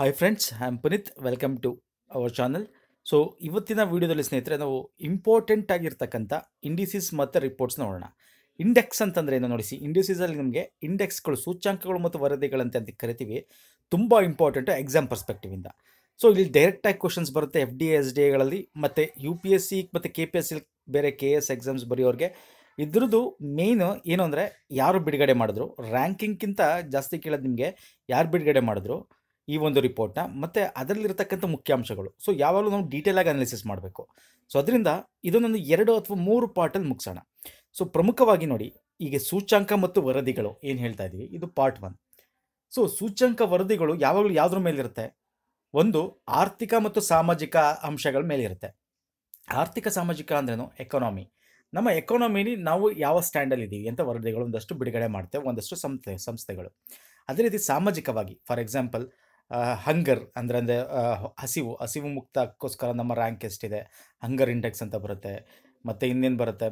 hi friends I am Puneet welcome to our channel so ಇವತ್ತಿನ ವಿಡಿಯೋದಲ್ಲಿ ಸ್ನೇಹಿತರೆ ನಾವು ಇಂಪಾರ್ಟೆಂಟ್ ಆಗಿರ್ತಕ್ಕಂಥ ಇಂಡಿಸಿಸ್ ಮತ್ತು ರಿಪೋರ್ಟ್ಸ್ನ ನೋಡೋಣ ಇಂಡೆಕ್ಸ್ ಅಂತಂದರೆ ಏನು ನೋಡಿಸಿ ಇಂಡಿಸೀಸಲ್ಲಿ ನಿಮಗೆ ಇಂಡೆಕ್ಸ್ಗಳು ಸೂಚ್ಯಾಂಕಗಳು ಮತ್ತು ವರದಿಗಳಂತೆ ಅಂತ ಕರಿತೀವಿ ತುಂಬ ಇಂಪಾರ್ಟೆಂಟು ಎಕ್ಸಾಮ್ ಪರ್ಸ್ಪೆಕ್ಟಿವಿಂದ ಸೊ ಇಲ್ಲಿ ಡೈರೆಕ್ಟಾಗಿ ಕ್ವಶನ್ಸ್ ಬರುತ್ತೆ ಎಫ್ ಡಿ ಎಸ್ ಡಿ ಎಗಳಲ್ಲಿ ಮತ್ತು ಯು ಪಿ ಎಸ್ ಸಿ ಮತ್ತು ಕೆ ಪಿ ಎಸ್ ಸಿ ಬೇರೆ ಕೆ ಎಸ್ ಎಕ್ಸಾಮ್ಸ್ ಬರೆಯೋರಿಗೆ ಇದ್ರದ್ದು ಮೇನು ಏನು ಅಂದರೆ ಯಾರು ಬಿಡುಗಡೆ ಮಾಡಿದ್ರು ರ್ಯಾಂಕಿಂಗ್ಗಿಂತ ಜಾಸ್ತಿ ಕೇಳೋದು ನಿಮಗೆ ಯಾರು ಬಿಡುಗಡೆ ಮಾಡಿದ್ರು ಈ ಒಂದು ರಿಪೋರ್ಟ್ನ ಮತ್ತು ಅದರಲ್ಲಿರ್ತಕ್ಕಂಥ ಮುಖ್ಯಾಂಶಗಳು ಸೊ ಯಾವಾಗಲೂ ನಾವು ಡೀಟೇಲ್ ಆಗಿ ಅನಾಲಿಸಿಸ್ ಮಾಡಬೇಕು ಸೊ ಅದರಿಂದ ಇದೊಂದೊಂದು ಎರಡು ಅಥವಾ ಮೂರು ಪಾರ್ಟಲ್ಲಿ ಮುಗಿಸೋಣ ಸೊ ಪ್ರಮುಖವಾಗಿ ನೋಡಿ ಈಗ ಸೂಚ್ಯಾಂಕ ಮತ್ತು ವರದಿಗಳು ಏನು ಹೇಳ್ತಾ ಇದ್ದೀವಿ ಇದು ಪಾರ್ಟ್ ಒನ್ ಸೊ ಸೂಚ್ಯಾಂಕ ವರದಿಗಳು ಯಾವಾಗಲೂ ಯಾವುದ್ರ ಮೇಲಿರುತ್ತೆ ಒಂದು ಆರ್ಥಿಕ ಮತ್ತು ಸಾಮಾಜಿಕ ಅಂಶಗಳ ಮೇಲಿರುತ್ತೆ ಆರ್ಥಿಕ ಸಾಮಾಜಿಕ ಅಂದ್ರೇನು ಎಕಾನಮಿ ನಮ್ಮ ಎಕಾನಮಿಲಿ ನಾವು ಯಾವ ಇದ್ದೀವಿ ಅಂತ ವರದಿಗಳು ಒಂದಷ್ಟು ಬಿಡುಗಡೆ ಮಾಡ್ತೇವೆ ಒಂದಷ್ಟು ಸಂಸ್ಥೆ ಸಂಸ್ಥೆಗಳು ಅದೇ ರೀತಿ ಸಾಮಾಜಿಕವಾಗಿ ಫಾರ್ ಎಕ್ಸಾಂಪಲ್ ಹಂಗರ್ ಅಂದರೆ ಅಂದರೆ ಹಸಿವು ಹಸಿವು ಮುಕ್ತಕ್ಕೋಸ್ಕರ ನಮ್ಮ ರ್ಯಾಂಕ್ ಎಷ್ಟಿದೆ ಹಂಗರ್ ಇಂಡೆಕ್ಸ್ ಅಂತ ಬರುತ್ತೆ ಮತ್ತು ಇನ್ನೇನು ಬರುತ್ತೆ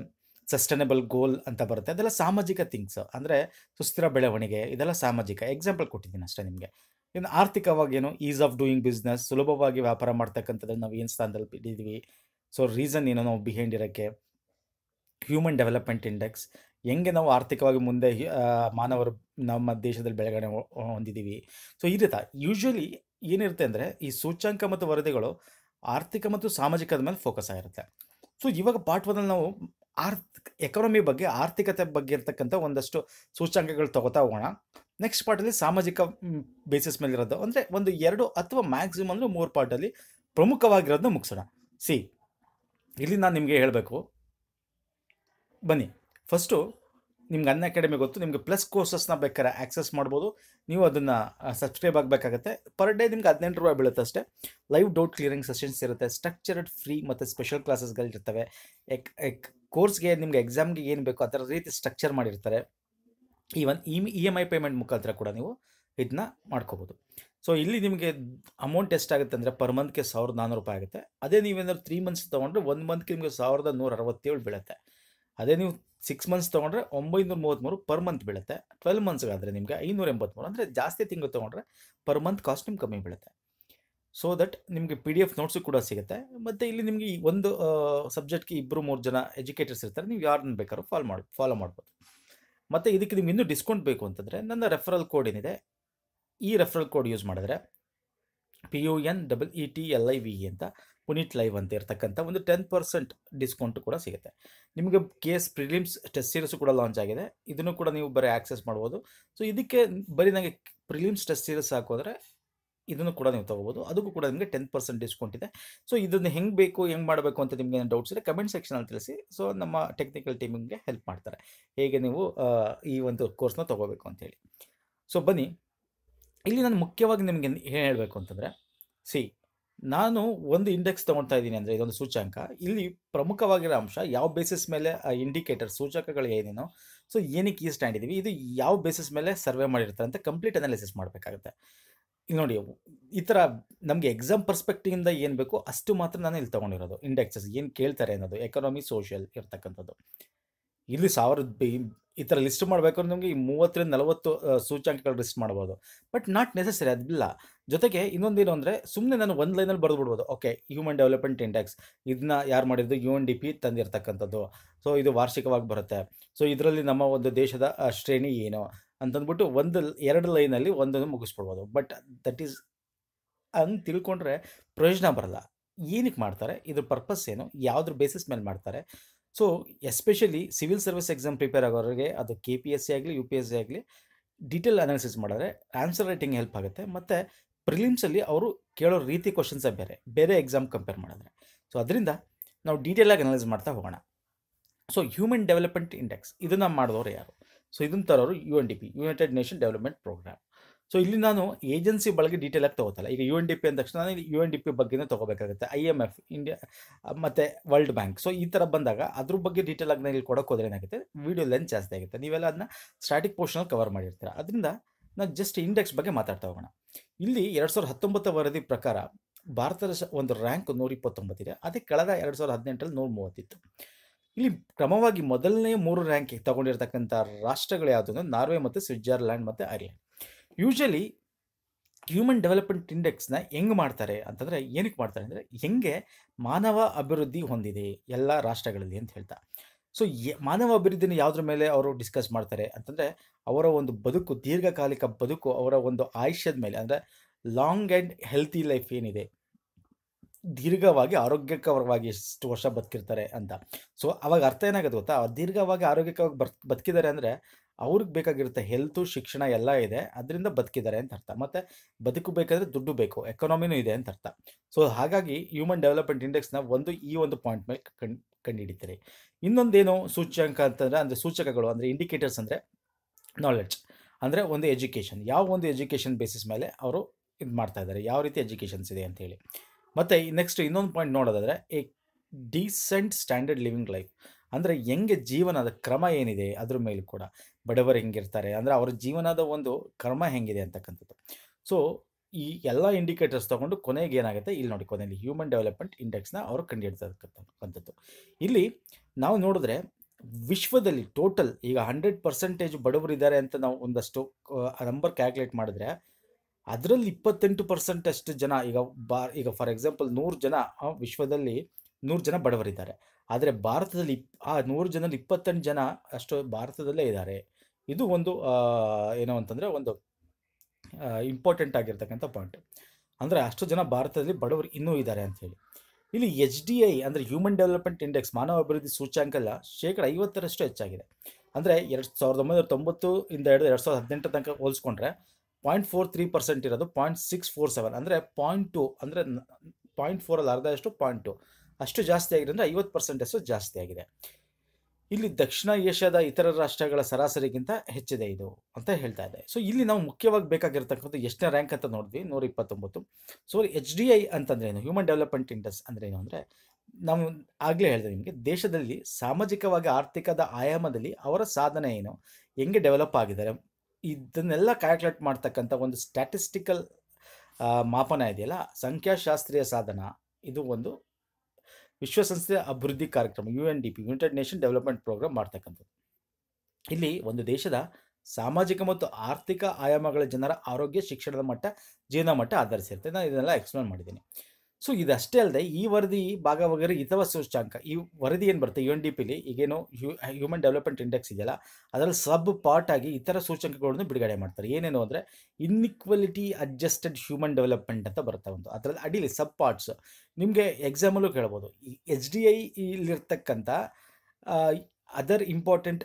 ಸಸ್ಟೈನಬಲ್ ಗೋಲ್ ಅಂತ ಬರುತ್ತೆ ಅದೆಲ್ಲ ಸಾಮಾಜಿಕ ಥಿಂಗ್ಸ್ ಅಂದರೆ ಸುಸ್ಥಿರ ಬೆಳವಣಿಗೆ ಇದೆಲ್ಲ ಸಾಮಾಜಿಕ ಎಕ್ಸಾಂಪಲ್ ಕೊಟ್ಟಿದ್ದೀನಿ ಅಷ್ಟೇ ನಿಮಗೆ ಇನ್ನು ಆರ್ಥಿಕವಾಗಿ ಏನು ಈಸ್ ಆಫ್ ಡೂಯಿಂಗ್ ಬಿಸ್ನೆಸ್ ಸುಲಭವಾಗಿ ವ್ಯಾಪಾರ ಮಾಡ್ತಕ್ಕಂಥದ್ದು ನಾವು ಏನು ಸ್ಥಾನದಲ್ಲಿ ಬಿಟ್ಟಿದ್ದೀವಿ ಸೊ ರೀಸನ್ ಏನೋ ನಾವು ಬಿಹೈಂಡ್ ಇರೋಕ್ಕೆ ಹ್ಯೂಮನ್ ಡೆವಲಪ್ಮೆಂಟ್ ಇಂಡೆಕ್ಸ್ ಹೆಂಗೆ ನಾವು ಆರ್ಥಿಕವಾಗಿ ಮುಂದೆ ಮಾನವರು ನಮ್ಮ ದೇಶದಲ್ಲಿ ಬೆಳಗಣೆ ಹೊಂದಿದ್ದೀವಿ ಸೊ ಈ ರೀತಿ ಯೂಶ್ವಲಿ ಏನಿರುತ್ತೆ ಅಂದರೆ ಈ ಸೂಚ್ಯಾಂಕ ಮತ್ತು ವರದಿಗಳು ಆರ್ಥಿಕ ಮತ್ತು ಸಾಮಾಜಿಕದ ಮೇಲೆ ಫೋಕಸ್ ಆಗಿರುತ್ತೆ ಸೊ ಇವಾಗ ಪಾರ್ಟ್ ನಾವು ಆರ್ಥಿಕ ಎಕನಮಿ ಬಗ್ಗೆ ಆರ್ಥಿಕತೆ ಬಗ್ಗೆ ಇರ್ತಕ್ಕಂಥ ಒಂದಷ್ಟು ಸೂಚ್ಯಾಂಕಗಳು ತಗೋತಾ ಹೋಗೋಣ ನೆಕ್ಸ್ಟ್ ಪಾರ್ಟಲ್ಲಿ ಸಾಮಾಜಿಕ ಬೇಸಿಸ್ ಮೇಲೆ ಇರೋದು ಅಂದರೆ ಒಂದು ಎರಡು ಅಥವಾ ಮ್ಯಾಕ್ಸಿಮಮ್ ಅಂದರೆ ಮೂರು ಪಾರ್ಟಲ್ಲಿ ಪ್ರಮುಖವಾಗಿರೋದನ್ನ ಮುಗಿಸೋಣ ಸಿ ಇಲ್ಲಿ ನಾನು ನಿಮಗೆ ಹೇಳಬೇಕು ಬನ್ನಿ ಫಸ್ಟು ನಿಮ್ಗೆ ಅನ್ನ ಅಕಾಡೆಮಿ ಗೊತ್ತು ನಿಮಗೆ ಪ್ಲಸ್ ಕೋರ್ಸಸ್ನ ಬೇಕಾದ್ರೆ ಆ್ಯಕ್ಸಸ್ ಮಾಡ್ಬೋದು ನೀವು ಅದನ್ನು ಸಬ್ಸ್ಕ್ರೈಬ್ ಆಗಬೇಕಾಗತ್ತೆ ಪರ್ ಡೇ ನಿಮ್ಗೆ ಹದಿನೆಂಟು ರೂಪಾಯಿ ಬೀಳುತ್ತೆ ಅಷ್ಟೇ ಲೈವ್ ಡೌಟ್ ಕ್ಲಿಯರಿಂಗ್ ಸೆಷನ್ಸ್ ಇರುತ್ತೆ ಸ್ಟ್ರಕ್ಚರ್ಡ್ ಫ್ರೀ ಮತ್ತು ಸ್ಪೆಷಲ್ ಕ್ಲಾಸಸ್ಗಳಿರ್ತವೆ ಎಕ್ ಎಕ್ ಕೋರ್ಸ್ಗೆ ನಿಮಗೆ ಎಕ್ಸಾಮ್ಗೆ ಏನು ಬೇಕೋ ಆ ಥರ ರೀತಿ ಸ್ಟ್ರಕ್ಚರ್ ಮಾಡಿರ್ತಾರೆ even E E M I payment ಮುಖಾಂತರ ಕೂಡ ನೀವು ಇದನ್ನ ಮಾಡ್ಕೋಬೋದು ಸೊ ಇಲ್ಲಿ ನಿಮಗೆ ಅಮೌಂಟ್ ಎಷ್ಟಾಗುತ್ತೆ ಅಂದರೆ ಪರ್ ಮಂತ್ಗೆ ಸಾವಿರದ ನಾನ್ನೂರು ರೂಪಾಯಿ ಆಗುತ್ತೆ ಅದೇ ನೀವೇನಾದ್ರು ತ್ರೀ ಮಂತ್ಸ್ ತೊಗೊಂಡ್ರೆ ಒಂದು ಮಂತ್ಗೆ ನಿಮಗೆ ಸಾವಿರದ ನೂರ ಅರವತ್ತೇಳು ಬೀಳುತ್ತೆ ಅದೇ ನೀವು ಸಿಕ್ಸ್ ಮಂತ್ಸ್ ತೊಗೊಂಡ್ರೆ ಒಂಬೈನೂರ ಮೂವತ್ತ್ಮೂರು ಪರ್ ಮಂತ್ ಬೀಳುತ್ತೆ ಟ್ವೆಲ್ ಮಂತ್ಸ್ಗಾದರೆ ನಿಮಗೆ ಐನೂರ ಎಂಬತ್ತ್ಮೂರು ಅಂದರೆ ಜಾಸ್ತಿ ತಿಂಗಳು ತೊಗೊಂಡ್ರೆ ಪರ್ ಮಂತ್ ಕಾಸ್ಟ್ ನಿಮ್ಗೆ ಕಮ್ಮಿ ಬೀಳುತ್ತೆ ಸೊ ದಟ್ ನಿಮಗೆ ಪಿ ಡಿ ಎಫ್ ನೋಟ್ಸು ಕೂಡ ಸಿಗುತ್ತೆ ಮತ್ತು ಇಲ್ಲಿ ನಿಮಗೆ ಒಂದು ಸಬ್ಜೆಕ್ಟ್ಗೆ ಇಬ್ಬರು ಮೂರು ಜನ ಎಜುಕೇಟರ್ಸ್ ಇರ್ತಾರೆ ನೀವು ಯಾರನ್ನ ಬೇಕಾದ್ರೂ ಫಾಲೋ ಮಾಡಿ ಫಾಲೋ ಮಾಡ್ಬೋದು ಮತ್ತು ಇದಕ್ಕೆ ನಿಮ್ಗೆ ಇನ್ನೂ ಡಿಸ್ಕೌಂಟ್ ಬೇಕು ಅಂತಂದರೆ ನನ್ನ ರೆಫರಲ್ ಕೋಡ್ ಏನಿದೆ ಈ ರೆಫರಲ್ ಕೋಡ್ ಯೂಸ್ ಮಾಡಿದ್ರೆ P U N double E T L I V ಅಂತ ಪುನೀತ್ ಲೈವ್ ಅಂತ ಇರ್ತಕ್ಕಂಥ ಒಂದು ಟೆನ್ ಪರ್ಸೆಂಟ್ ಡಿಸ್ಕೌಂಟ್ ಕೂಡ ಸಿಗುತ್ತೆ ನಿಮಗೆ ಎಸ್ ಪ್ರಿಲಿಮ್ಸ್ ಟೆಸ್ಟ್ ಸೀರೀಸು ಕೂಡ ಲಾಂಚ್ ಆಗಿದೆ ಇದನ್ನು ಕೂಡ ನೀವು ಬರೀ ಆ್ಯಕ್ಸೆಸ್ ಮಾಡ್ಬೋದು ಸೊ ಇದಕ್ಕೆ ಬರೀ ನನಗೆ ಪ್ರಿಲಿಮ್ಸ್ ಟೆಸ್ಟ್ ಸೀರೀಸ್ ಹಾಕೋದ್ರೆ ಇದನ್ನು ಕೂಡ ನೀವು ತೊಗೋಬೋದು ಅದಕ್ಕೂ ಕೂಡ ನಿಮಗೆ ಟೆನ್ ಪರ್ಸೆಂಟ್ ಡಿಸ್ಕೌಂಟ್ ಇದೆ ಸೊ ಇದನ್ನು ಹೆಂಗೆ ಬೇಕು ಹೆಂಗೆ ಮಾಡಬೇಕು ಅಂತ ನಿಮಗೆ ಏನು ಡೌಟ್ಸ್ ಇದೆ ಕಮೆಂಟ್ ಸೆಕ್ಷನಲ್ಲಿ ತಿಳಿಸಿ ಸೊ ನಮ್ಮ ಟೆಕ್ನಿಕಲ್ ಟೀಮಿಗೆ ಹೆಲ್ಪ್ ಮಾಡ್ತಾರೆ ಹೇಗೆ ನೀವು ಈ ಒಂದು ಕೋರ್ಸ್ನ ತೊಗೋಬೇಕು ಅಂತೇಳಿ ಸೊ ಬನ್ನಿ ಇಲ್ಲಿ ನಾನು ಮುಖ್ಯವಾಗಿ ನಿಮಗೆ ಏನು ಹೇಳಬೇಕು ಅಂತಂದರೆ ಸಿ ನಾನು ಒಂದು ಇಂಡೆಕ್ಸ್ ತೊಗೊಳ್ತಾ ಇದ್ದೀನಿ ಅಂದರೆ ಇದೊಂದು ಸೂಚಾಂಕ ಇಲ್ಲಿ ಪ್ರಮುಖವಾಗಿರೋ ಅಂಶ ಯಾವ ಬೇಸಿಸ್ ಮೇಲೆ ಆ ಇಂಡಿಕೇಟರ್ ಸೂಚಕಗಳು ಏನೇನೋ ಸೊ ಏನಕ್ಕೆ ಈ ಸ್ಟ್ಯಾಂಡ್ ಇದ್ದೀವಿ ಇದು ಯಾವ ಬೇಸಿಸ್ ಮೇಲೆ ಸರ್ವೆ ಮಾಡಿರ್ತಾರೆ ಅಂತ ಕಂಪ್ಲೀಟ್ ಅನಾಲಿಸಿಸ್ ಮಾಡಬೇಕಾಗುತ್ತೆ ಇಲ್ಲಿ ನೋಡಿ ಈ ಥರ ನಮಗೆ ಎಕ್ಸಾಮ್ ಪರ್ಸ್ಪೆಕ್ಟಿವಿಂದ ಏನು ಬೇಕು ಅಷ್ಟು ಮಾತ್ರ ನಾನು ಇಲ್ಲಿ ತೊಗೊಂಡಿರೋದು ಇಂಡೆಕ್ಸಸ್ ಏನು ಕೇಳ್ತಾರೆ ಅನ್ನೋದು ಎಕನಾಮಿ ಸೋಷಿಯಲ್ ಇರ್ತಕ್ಕಂಥದ್ದು ಇಲ್ಲಿ ಸಾವಿರದ ಈ ಥರ ಲಿಸ್ಟ್ ಮಾಡಬೇಕಂದ್ರೆ ನಿಮಗೆ ಈ ಮೂವತ್ತರಿಂದ ನಲವತ್ತು ಸೂಚ್ಯಾಂಕಗಳು ಲಿಸ್ಟ್ ಮಾಡ್ಬೋದು ಬಟ್ ನಾಟ್ ನೆಸೆಸರಿ ಅದಿಲ್ಲ ಜೊತೆಗೆ ಇನ್ನೊಂದೇನು ಅಂದರೆ ಸುಮ್ಮನೆ ನಾನು ಒಂದು ಲೈನಲ್ಲಿ ಬರೆದು ಬಿಡ್ಬೋದು ಓಕೆ ಹ್ಯೂಮನ್ ಡೆವಲಪ್ಮೆಂಟ್ ಇಂಡೆಕ್ಸ್ ಇದನ್ನ ಯಾರು ಮಾಡಿದ್ದು ಯು ಎನ್ ಡಿ ಪಿ ತಂದಿರತಕ್ಕಂಥದ್ದು ಸೊ ಇದು ವಾರ್ಷಿಕವಾಗಿ ಬರುತ್ತೆ ಸೊ ಇದರಲ್ಲಿ ನಮ್ಮ ಒಂದು ದೇಶದ ಶ್ರೇಣಿ ಏನು ಅಂತಂದ್ಬಿಟ್ಟು ಒಂದು ಎರಡು ಲೈನಲ್ಲಿ ಒಂದನ್ನು ಮುಗಿಸ್ಬಿಡ್ಬೋದು ಬಟ್ ದಟ್ ಈಸ್ ಹಂಗೆ ತಿಳ್ಕೊಂಡ್ರೆ ಪ್ರಯೋಜನ ಬರಲ್ಲ ಏನಕ್ಕೆ ಮಾಡ್ತಾರೆ ಇದ್ರ ಪರ್ಪಸ್ ಏನು ಯಾವುದ್ರ ಬೇಸಿಸ್ ಮೇಲೆ ಮಾಡ್ತಾರೆ so especially civil service exam prepare ಆಗೋರಿಗೆ ಅದು ಕೆ ಪಿ ಎಸ್ ಸಿ ಆಗಲಿ ಯು ಪಿ ಎಸ್ ಸಿ ಆಗಲಿ ಡೀಟೇಲ್ ಅನಾಲಿಸಿಸ್ ಮಾಡಿದ್ರೆ ಆನ್ಸರ್ ರೈಟಿಂಗ್ ಹೆಲ್ಪ್ ಆಗುತ್ತೆ ಮತ್ತು ಪ್ರಿಲಿಮ್ಸಲ್ಲಿ ಅವರು ಕೇಳೋ ರೀತಿ ಕ್ವಶನ್ಸೇ ಬೇರೆ ಬೇರೆ ಎಕ್ಸಾಮ್ ಕಂಪೇರ್ ಮಾಡಿದ್ರೆ ಸೊ ಅದರಿಂದ ನಾವು ಡೀಟೇಲಾಗಿ ಅನಲೈಸ್ ಮಾಡ್ತಾ ಹೋಗೋಣ ಸೊ ಹ್ಯೂಮನ್ ಡೆವಲಪ್ಮೆಂಟ್ ಇಂಡೆಕ್ಸ್ ಇದನ್ನು ಮಾಡಿದವರು ಯಾರು ಸೊ ಇದನ್ನು ತರೋರು U N D P United Nation Development Programme so ಇಲ್ಲಿ ನಾನು ಏಜೆನ್ಸಿ ಬಳಗೆ ಡೀಟೇಲ್ ಆಗಿ ತಗೋತಲ್ಲ ಈಗ ಯು ಎನ್ ಡಿ ಪಿ ಅಂದ ತಕ್ಷಣ ನಾನು ಯು ಎನ್ ಡಿ ಪಿ ಬಗ್ಗೆನೇ ತೊಗೋಬೇಕಾಗುತ್ತೆ ಐ ಎಮ್ ಎಫ್ ಇಂಡಿಯಾ ಮತ್ತು ವರ್ಲ್ಡ್ ಬ್ಯಾಂಕ್ ಸೊ ಈ ಥರ ಬಂದಾಗ ಅದ್ರ ಬಗ್ಗೆ ಡೀಟೇಲ್ ಆಗಿ ನಾನು ಇಲ್ಲಿ ಕೊಡೋಕೆ ಹೋದ್ರೆ ಏನಾಗುತ್ತೆ ವೀಡಿಯೋ ಲೆಂತ್ ಜಾಸ್ತಿ ಆಗುತ್ತೆ ನೀವೆಲ್ಲ ಅದನ್ನ ಸ್ಟ್ಯಾಟಿಕ್ ಪೋರ್ಷನಲ್ಲಿ ಕವರ್ ಮಾಡಿರ್ತೀರ ಅದರಿಂದ ನಾನು ಜಸ್ಟ್ ಇಂಡೆಕ್ಸ್ ಬಗ್ಗೆ ಮಾತಾಡ್ತಾ ಹೋಗೋಣ ಇಲ್ಲಿ ಎರಡು ಸಾವಿರದ ಹತ್ತೊಂಬತ್ತು ವರದಿ ಪ್ರಕಾರ ಭಾರತದ ಒಂದು ರ್ಯಾಂಕ್ ನೂರ ಇಪ್ಪತ್ತೊಂಬತ್ತಿದೆ ಅದೇ ಕಳೆದ ಎರಡು ಸಾವಿರದ ಹದಿನೆಂಟರಲ್ಲಿ ನೂರ ಮೂವತ್ತಿತ್ತು ಇಲ್ಲಿ ಕ್ರಮವಾಗಿ ಮೊದಲನೇ ಮೂರು ರ್ಯಾಂಕ್ ತಗೊಂಡಿರ್ತಕ್ಕಂಥ ರಾಷ್ಟ್ರಗಳು ಯಾವುದು ನಾರ್ವೆ ಮತ್ತು ಸ್ವಿಟ್ಜರ್ಲ್ಯಾಂಡ್ ಮತ್ತು ಐರ್ಲೆಂಡ್ ಯೂಶಲಿ ಹ್ಯೂಮನ್ ಡೆವಲಪ್ಮೆಂಟ್ ಇಂಡೆಕ್ಸ್ನ ಹೆಂಗೆ ಮಾಡ್ತಾರೆ ಅಂತಂದರೆ ಏನಕ್ಕೆ ಮಾಡ್ತಾರೆ ಅಂದರೆ ಹೆಂಗೆ ಮಾನವ ಅಭಿವೃದ್ಧಿ ಹೊಂದಿದೆ ಎಲ್ಲ ರಾಷ್ಟ್ರಗಳಲ್ಲಿ ಅಂತ ಹೇಳ್ತಾ ಸೊ ಮಾನವ ಅಭಿವೃದ್ಧಿನ ಯಾವುದ್ರ ಮೇಲೆ ಅವರು ಡಿಸ್ಕಸ್ ಮಾಡ್ತಾರೆ ಅಂತಂದರೆ ಅವರ ಒಂದು ಬದುಕು ದೀರ್ಘಕಾಲಿಕ ಬದುಕು ಅವರ ಒಂದು ಆಯುಷ್ಯದ ಮೇಲೆ ಅಂದರೆ ಲಾಂಗ್ ಆ್ಯಂಡ್ ಹೆಲ್ತಿ ಲೈಫ್ ಏನಿದೆ ದೀರ್ಘವಾಗಿ ಆರೋಗ್ಯಕರವಾಗಿ ಎಷ್ಟು ವರ್ಷ ಬದುಕಿರ್ತಾರೆ ಅಂತ ಸೊ ಅವಾಗ ಅರ್ಥ ಏನಾಗುತ್ತೆ ಗೊತ್ತಾ ದೀರ್ಘವಾಗಿ ಆರೋಗ್ಯಕವಾಗಿ ಬರ್ ಬದುಕಿದ್ದಾರೆ ಅಂದರೆ ಅವ್ರಿಗೆ ಬೇಕಾಗಿರುತ್ತೆ ಹೆಲ್ತು ಶಿಕ್ಷಣ ಎಲ್ಲ ಇದೆ ಅದರಿಂದ ಬದುಕಿದ್ದಾರೆ ಅಂತ ಅರ್ಥ ಮತ್ತು ಬದುಕು ಬೇಕಾದರೆ ದುಡ್ಡು ಬೇಕು ಎಕನಾಮಿನೂ ಇದೆ ಅಂತ ಅರ್ಥ ಸೊ ಹಾಗಾಗಿ ಹ್ಯೂಮನ್ ಡೆವಲಪ್ಮೆಂಟ್ ಇಂಡೆಕ್ಸ್ನ ಒಂದು ಈ ಒಂದು ಪಾಯಿಂಟ್ ಮೇಲೆ ಕಂಡು ಕಂಡುಹಿಡಿತೀರಿ ಇನ್ನೊಂದೇನು ಸೂಚ್ಯಂಕ ಅಂತಂದರೆ ಅಂದರೆ ಸೂಚಕಗಳು ಅಂದರೆ ಇಂಡಿಕೇಟರ್ಸ್ ಅಂದರೆ ನಾಲೆಡ್ಜ್ ಅಂದರೆ ಒಂದು ಎಜುಕೇಷನ್ ಯಾವ ಒಂದು ಎಜುಕೇಷನ್ ಬೇಸಿಸ್ ಮೇಲೆ ಅವರು ಇದು ಮಾಡ್ತಾ ಇದ್ದಾರೆ ಯಾವ ರೀತಿ ಎಜುಕೇಷನ್ಸ್ ಇದೆ ಅಂತೇಳಿ ಮತ್ತು ನೆಕ್ಸ್ಟ್ ಇನ್ನೊಂದು ಪಾಯಿಂಟ್ ನೋಡೋದಾದರೆ a decent standard living life ಅಂದರೆ ಹೆಂಗೆ ಜೀವನದ ಕ್ರಮ ಏನಿದೆ ಅದ್ರ ಮೇಲೆ ಕೂಡ ಬಡವರು ಹೆಂಗಿರ್ತಾರೆ ಅಂದರೆ ಅವರ ಜೀವನದ ಒಂದು ಕರ್ಮ ಹೆಂಗಿದೆ ಅಂತಕ್ಕಂಥದ್ದು ಸೊ ಈ ಎಲ್ಲ ಇಂಡಿಕೇಟರ್ಸ್ ತೊಗೊಂಡು ಕೊನೆಗೆ ಏನಾಗುತ್ತೆ ಇಲ್ಲಿ ನೋಡಿ ಕೊನೆಯಲ್ಲಿ ಹ್ಯೂಮನ್ ಡೆವಲಪ್ಮೆಂಟ್ ಇಂಡೆಕ್ಸ್ನ ಅವರು ಕಂಡುಹಿಡ್ತಕ್ಕಂಥದ್ದು ಇಲ್ಲಿ ನಾವು ನೋಡಿದ್ರೆ ವಿಶ್ವದಲ್ಲಿ ಟೋಟಲ್ ಈಗ ಹಂಡ್ರೆಡ್ ಪರ್ಸೆಂಟೇಜ್ ಬಡವರು ಇದ್ದಾರೆ ಅಂತ ನಾವು ಒಂದಷ್ಟು ನಂಬರ್ ಕ್ಯಾಲ್ಕುಲೇಟ್ ಮಾಡಿದ್ರೆ ಅದರಲ್ಲಿ ಇಪ್ಪತ್ತೆಂಟು ಪರ್ಸೆಂಟ್ ಅಷ್ಟು ಜನ ಈಗ ಬಾ ಈಗ ಫಾರ್ ಎಕ್ಸಾಂಪಲ್ ನೂರು ಜನ ವಿಶ್ವದಲ್ಲಿ ನೂರು ಜನ ಬಡವರಿದ್ದಾರೆ ಆದರೆ ಭಾರತದಲ್ಲಿ ಆ ನೂರು ಜನರಲ್ಲಿ ಇಪ್ಪತ್ತೆಂಟು ಜನ ಅಷ್ಟು ಭಾರತದಲ್ಲೇ ಇದ್ದಾರೆ ಇದು ಒಂದು ಏನು ಅಂತಂದರೆ ಒಂದು ಇಂಪಾರ್ಟೆಂಟ್ ಆಗಿರ್ತಕ್ಕಂಥ ಪಾಯಿಂಟ್ ಅಂದರೆ ಅಷ್ಟು ಜನ ಭಾರತದಲ್ಲಿ ಬಡವರು ಇನ್ನೂ ಇದ್ದಾರೆ ಅಂಥೇಳಿ ಇಲ್ಲಿ ಎಚ್ ಡಿ ಐ ಅಂದರೆ ಹ್ಯೂಮನ್ ಡೆವಲಪ್ಮೆಂಟ್ ಇಂಡೆಕ್ಸ್ ಮಾನವ ಅಭಿವೃದ್ಧಿ ಎಲ್ಲ ಶೇಕಡ ಐವತ್ತರಷ್ಟು ಹೆಚ್ಚಾಗಿದೆ ಅಂದರೆ ಎರಡು ಸಾವಿರದ ಒಂಬೈನೂರ ತೊಂಬತ್ತು ಇಂದ ಹಿಡಿದು ಎರಡು ಸಾವಿರದ ಹದಿನೆಂಟು ತನಕ ಹೋಲಿಸ್ಕೊಂಡ್ರೆ ಪಾಯಿಂಟ್ ಫೋರ್ ತ್ರೀ ಪರ್ಸೆಂಟ್ ಇರೋದು ಪಾಯಿಂಟ್ ಸಿಕ್ಸ್ ಫೋರ್ ಸೆವೆನ್ ಅಂದರೆ ಪಾಯಿಂಟ್ ಟು ಅಂದರೆ ಪಾಯಿಂಟ್ ಫೋರಲ್ಲಿ ಅರ್ಧ ಎಷ್ಟು ಪಾಯಿಂಟ್ ಟು ಅಷ್ಟು ಜಾಸ್ತಿ ಆಗಿದೆ ಅಂದರೆ ಐವತ್ತು ಪರ್ಸೆಂಟಷ್ಟು ಜಾಸ್ತಿ ಆಗಿದೆ ಇಲ್ಲಿ ದಕ್ಷಿಣ ಏಷ್ಯಾದ ಇತರ ರಾಷ್ಟ್ರಗಳ ಸರಾಸರಿಗಿಂತ ಹೆಚ್ಚಿದೆ ಇದು ಅಂತ ಹೇಳ್ತಾ ಇದೆ ಸೊ ಇಲ್ಲಿ ನಾವು ಮುಖ್ಯವಾಗಿ ಬೇಕಾಗಿರ್ತಕ್ಕಂಥ ಎಷ್ಟನೇ ರ್ಯಾಂಕ್ ಅಂತ ನೋಡಿದ್ವಿ ನೂರ ಇಪ್ಪತ್ತೊಂಬತ್ತು ಸೊ ಎಚ್ ಡಿ ಐ ಅಂತಂದ್ರೆ ಏನು ಹ್ಯೂಮನ್ ಡೆವಲಪ್ಮೆಂಟ್ ಇಂಡೆಕ್ಸ್ ಅಂದ್ರೆ ಏನು ಅಂದರೆ ನಾವು ಆಗಲೇ ಹೇಳಿದೆ ನಿಮಗೆ ದೇಶದಲ್ಲಿ ಸಾಮಾಜಿಕವಾಗಿ ಆರ್ಥಿಕದ ಆಯಾಮದಲ್ಲಿ ಅವರ ಸಾಧನೆ ಏನು ಹೆಂಗೆ ಡೆವಲಪ್ ಆಗಿದ್ದಾರೆ ಇದನ್ನೆಲ್ಲ ಕ್ಯಾಲ್ಕುಲೇಟ್ ಮಾಡ್ತಕ್ಕಂಥ ಒಂದು ಸ್ಟ್ಯಾಟಿಸ್ಟಿಕಲ್ ಮಾಪನ ಇದೆಯಲ್ಲ ಸಂಖ್ಯಾಶಾಸ್ತ್ರೀಯ ಸಾಧನ ಇದು ಒಂದು ವಿಶ್ವಸಂಸ್ಥೆಯ ಅಭಿವೃದ್ಧಿ ಕಾರ್ಯಕ್ರಮ U N D P United Nation Development Programme ಮಾಡ್ತಕ್ಕಂಥದ್ದು ಇಲ್ಲಿ ಒಂದು ದೇಶದ ಸಾಮಾಜಿಕ ಮತ್ತು ಆರ್ಥಿಕ ಆಯಾಮಗಳ ಜನರ ಆರೋಗ್ಯ ಶಿಕ್ಷಣದ ಮಟ್ಟ ಜೀವನ ಮಟ್ಟ ಆಧರಿಸಿರುತ್ತೆ ನಾನು ಇದನ್ನೆಲ್ಲ ಎಕ್ಸ್ಪ್ಲೇನ್ ಮಾಡಿದ್ದೀನಿ ಸೊ ಇದಷ್ಟೇ ಅಲ್ಲದೆ ಈ ವರದಿ ಭಾಗವಾಗಿರೋ ಇತವ ಸೂಚ್ಯಾಂಕ ಈ ವರದಿ ಏನು ಬರುತ್ತೆ ಯು ಎನ್ ಡಿ ಪಿಲಿ ಈಗೇನು ಹ್ಯೂ ಹ್ಯೂಮನ್ ಡೆವಲಪ್ಮೆಂಟ್ ಇಂಡೆಕ್ಸ್ ಇದೆಯಲ್ಲ ಅದರಲ್ಲಿ ಸಬ್ ಪಾರ್ಟ್ ಆಗಿ ಇತರ ಸೂಚ್ಯಾಂಕಗಳನ್ನು ಬಿಡುಗಡೆ ಮಾಡ್ತಾರೆ ಏನೇನು ಅಂದರೆ ಇನ್ಇಕ್ವಲಿಟಿ ಅಡ್ಜಸ್ಟೆಡ್ ಹ್ಯೂಮನ್ ಡೆವಲಪ್ಮೆಂಟ್ ಅಂತ ಬರುತ್ತೆ ಒಂದು ಅದರಲ್ಲಿ ಅಡಿಲಿ ಸಬ್ ಪಾರ್ಟ್ಸ್ ನಿಮಗೆ ಎಕ್ಸಾಮಲ್ಲೂ ಕೇಳ್ಬೋದು ಎಚ್ ಡಿ ಐ ಇಲ್ಲಿರ್ತಕ್ಕಂಥ ಅದರ್ ಇಂಪಾರ್ಟೆಂಟ್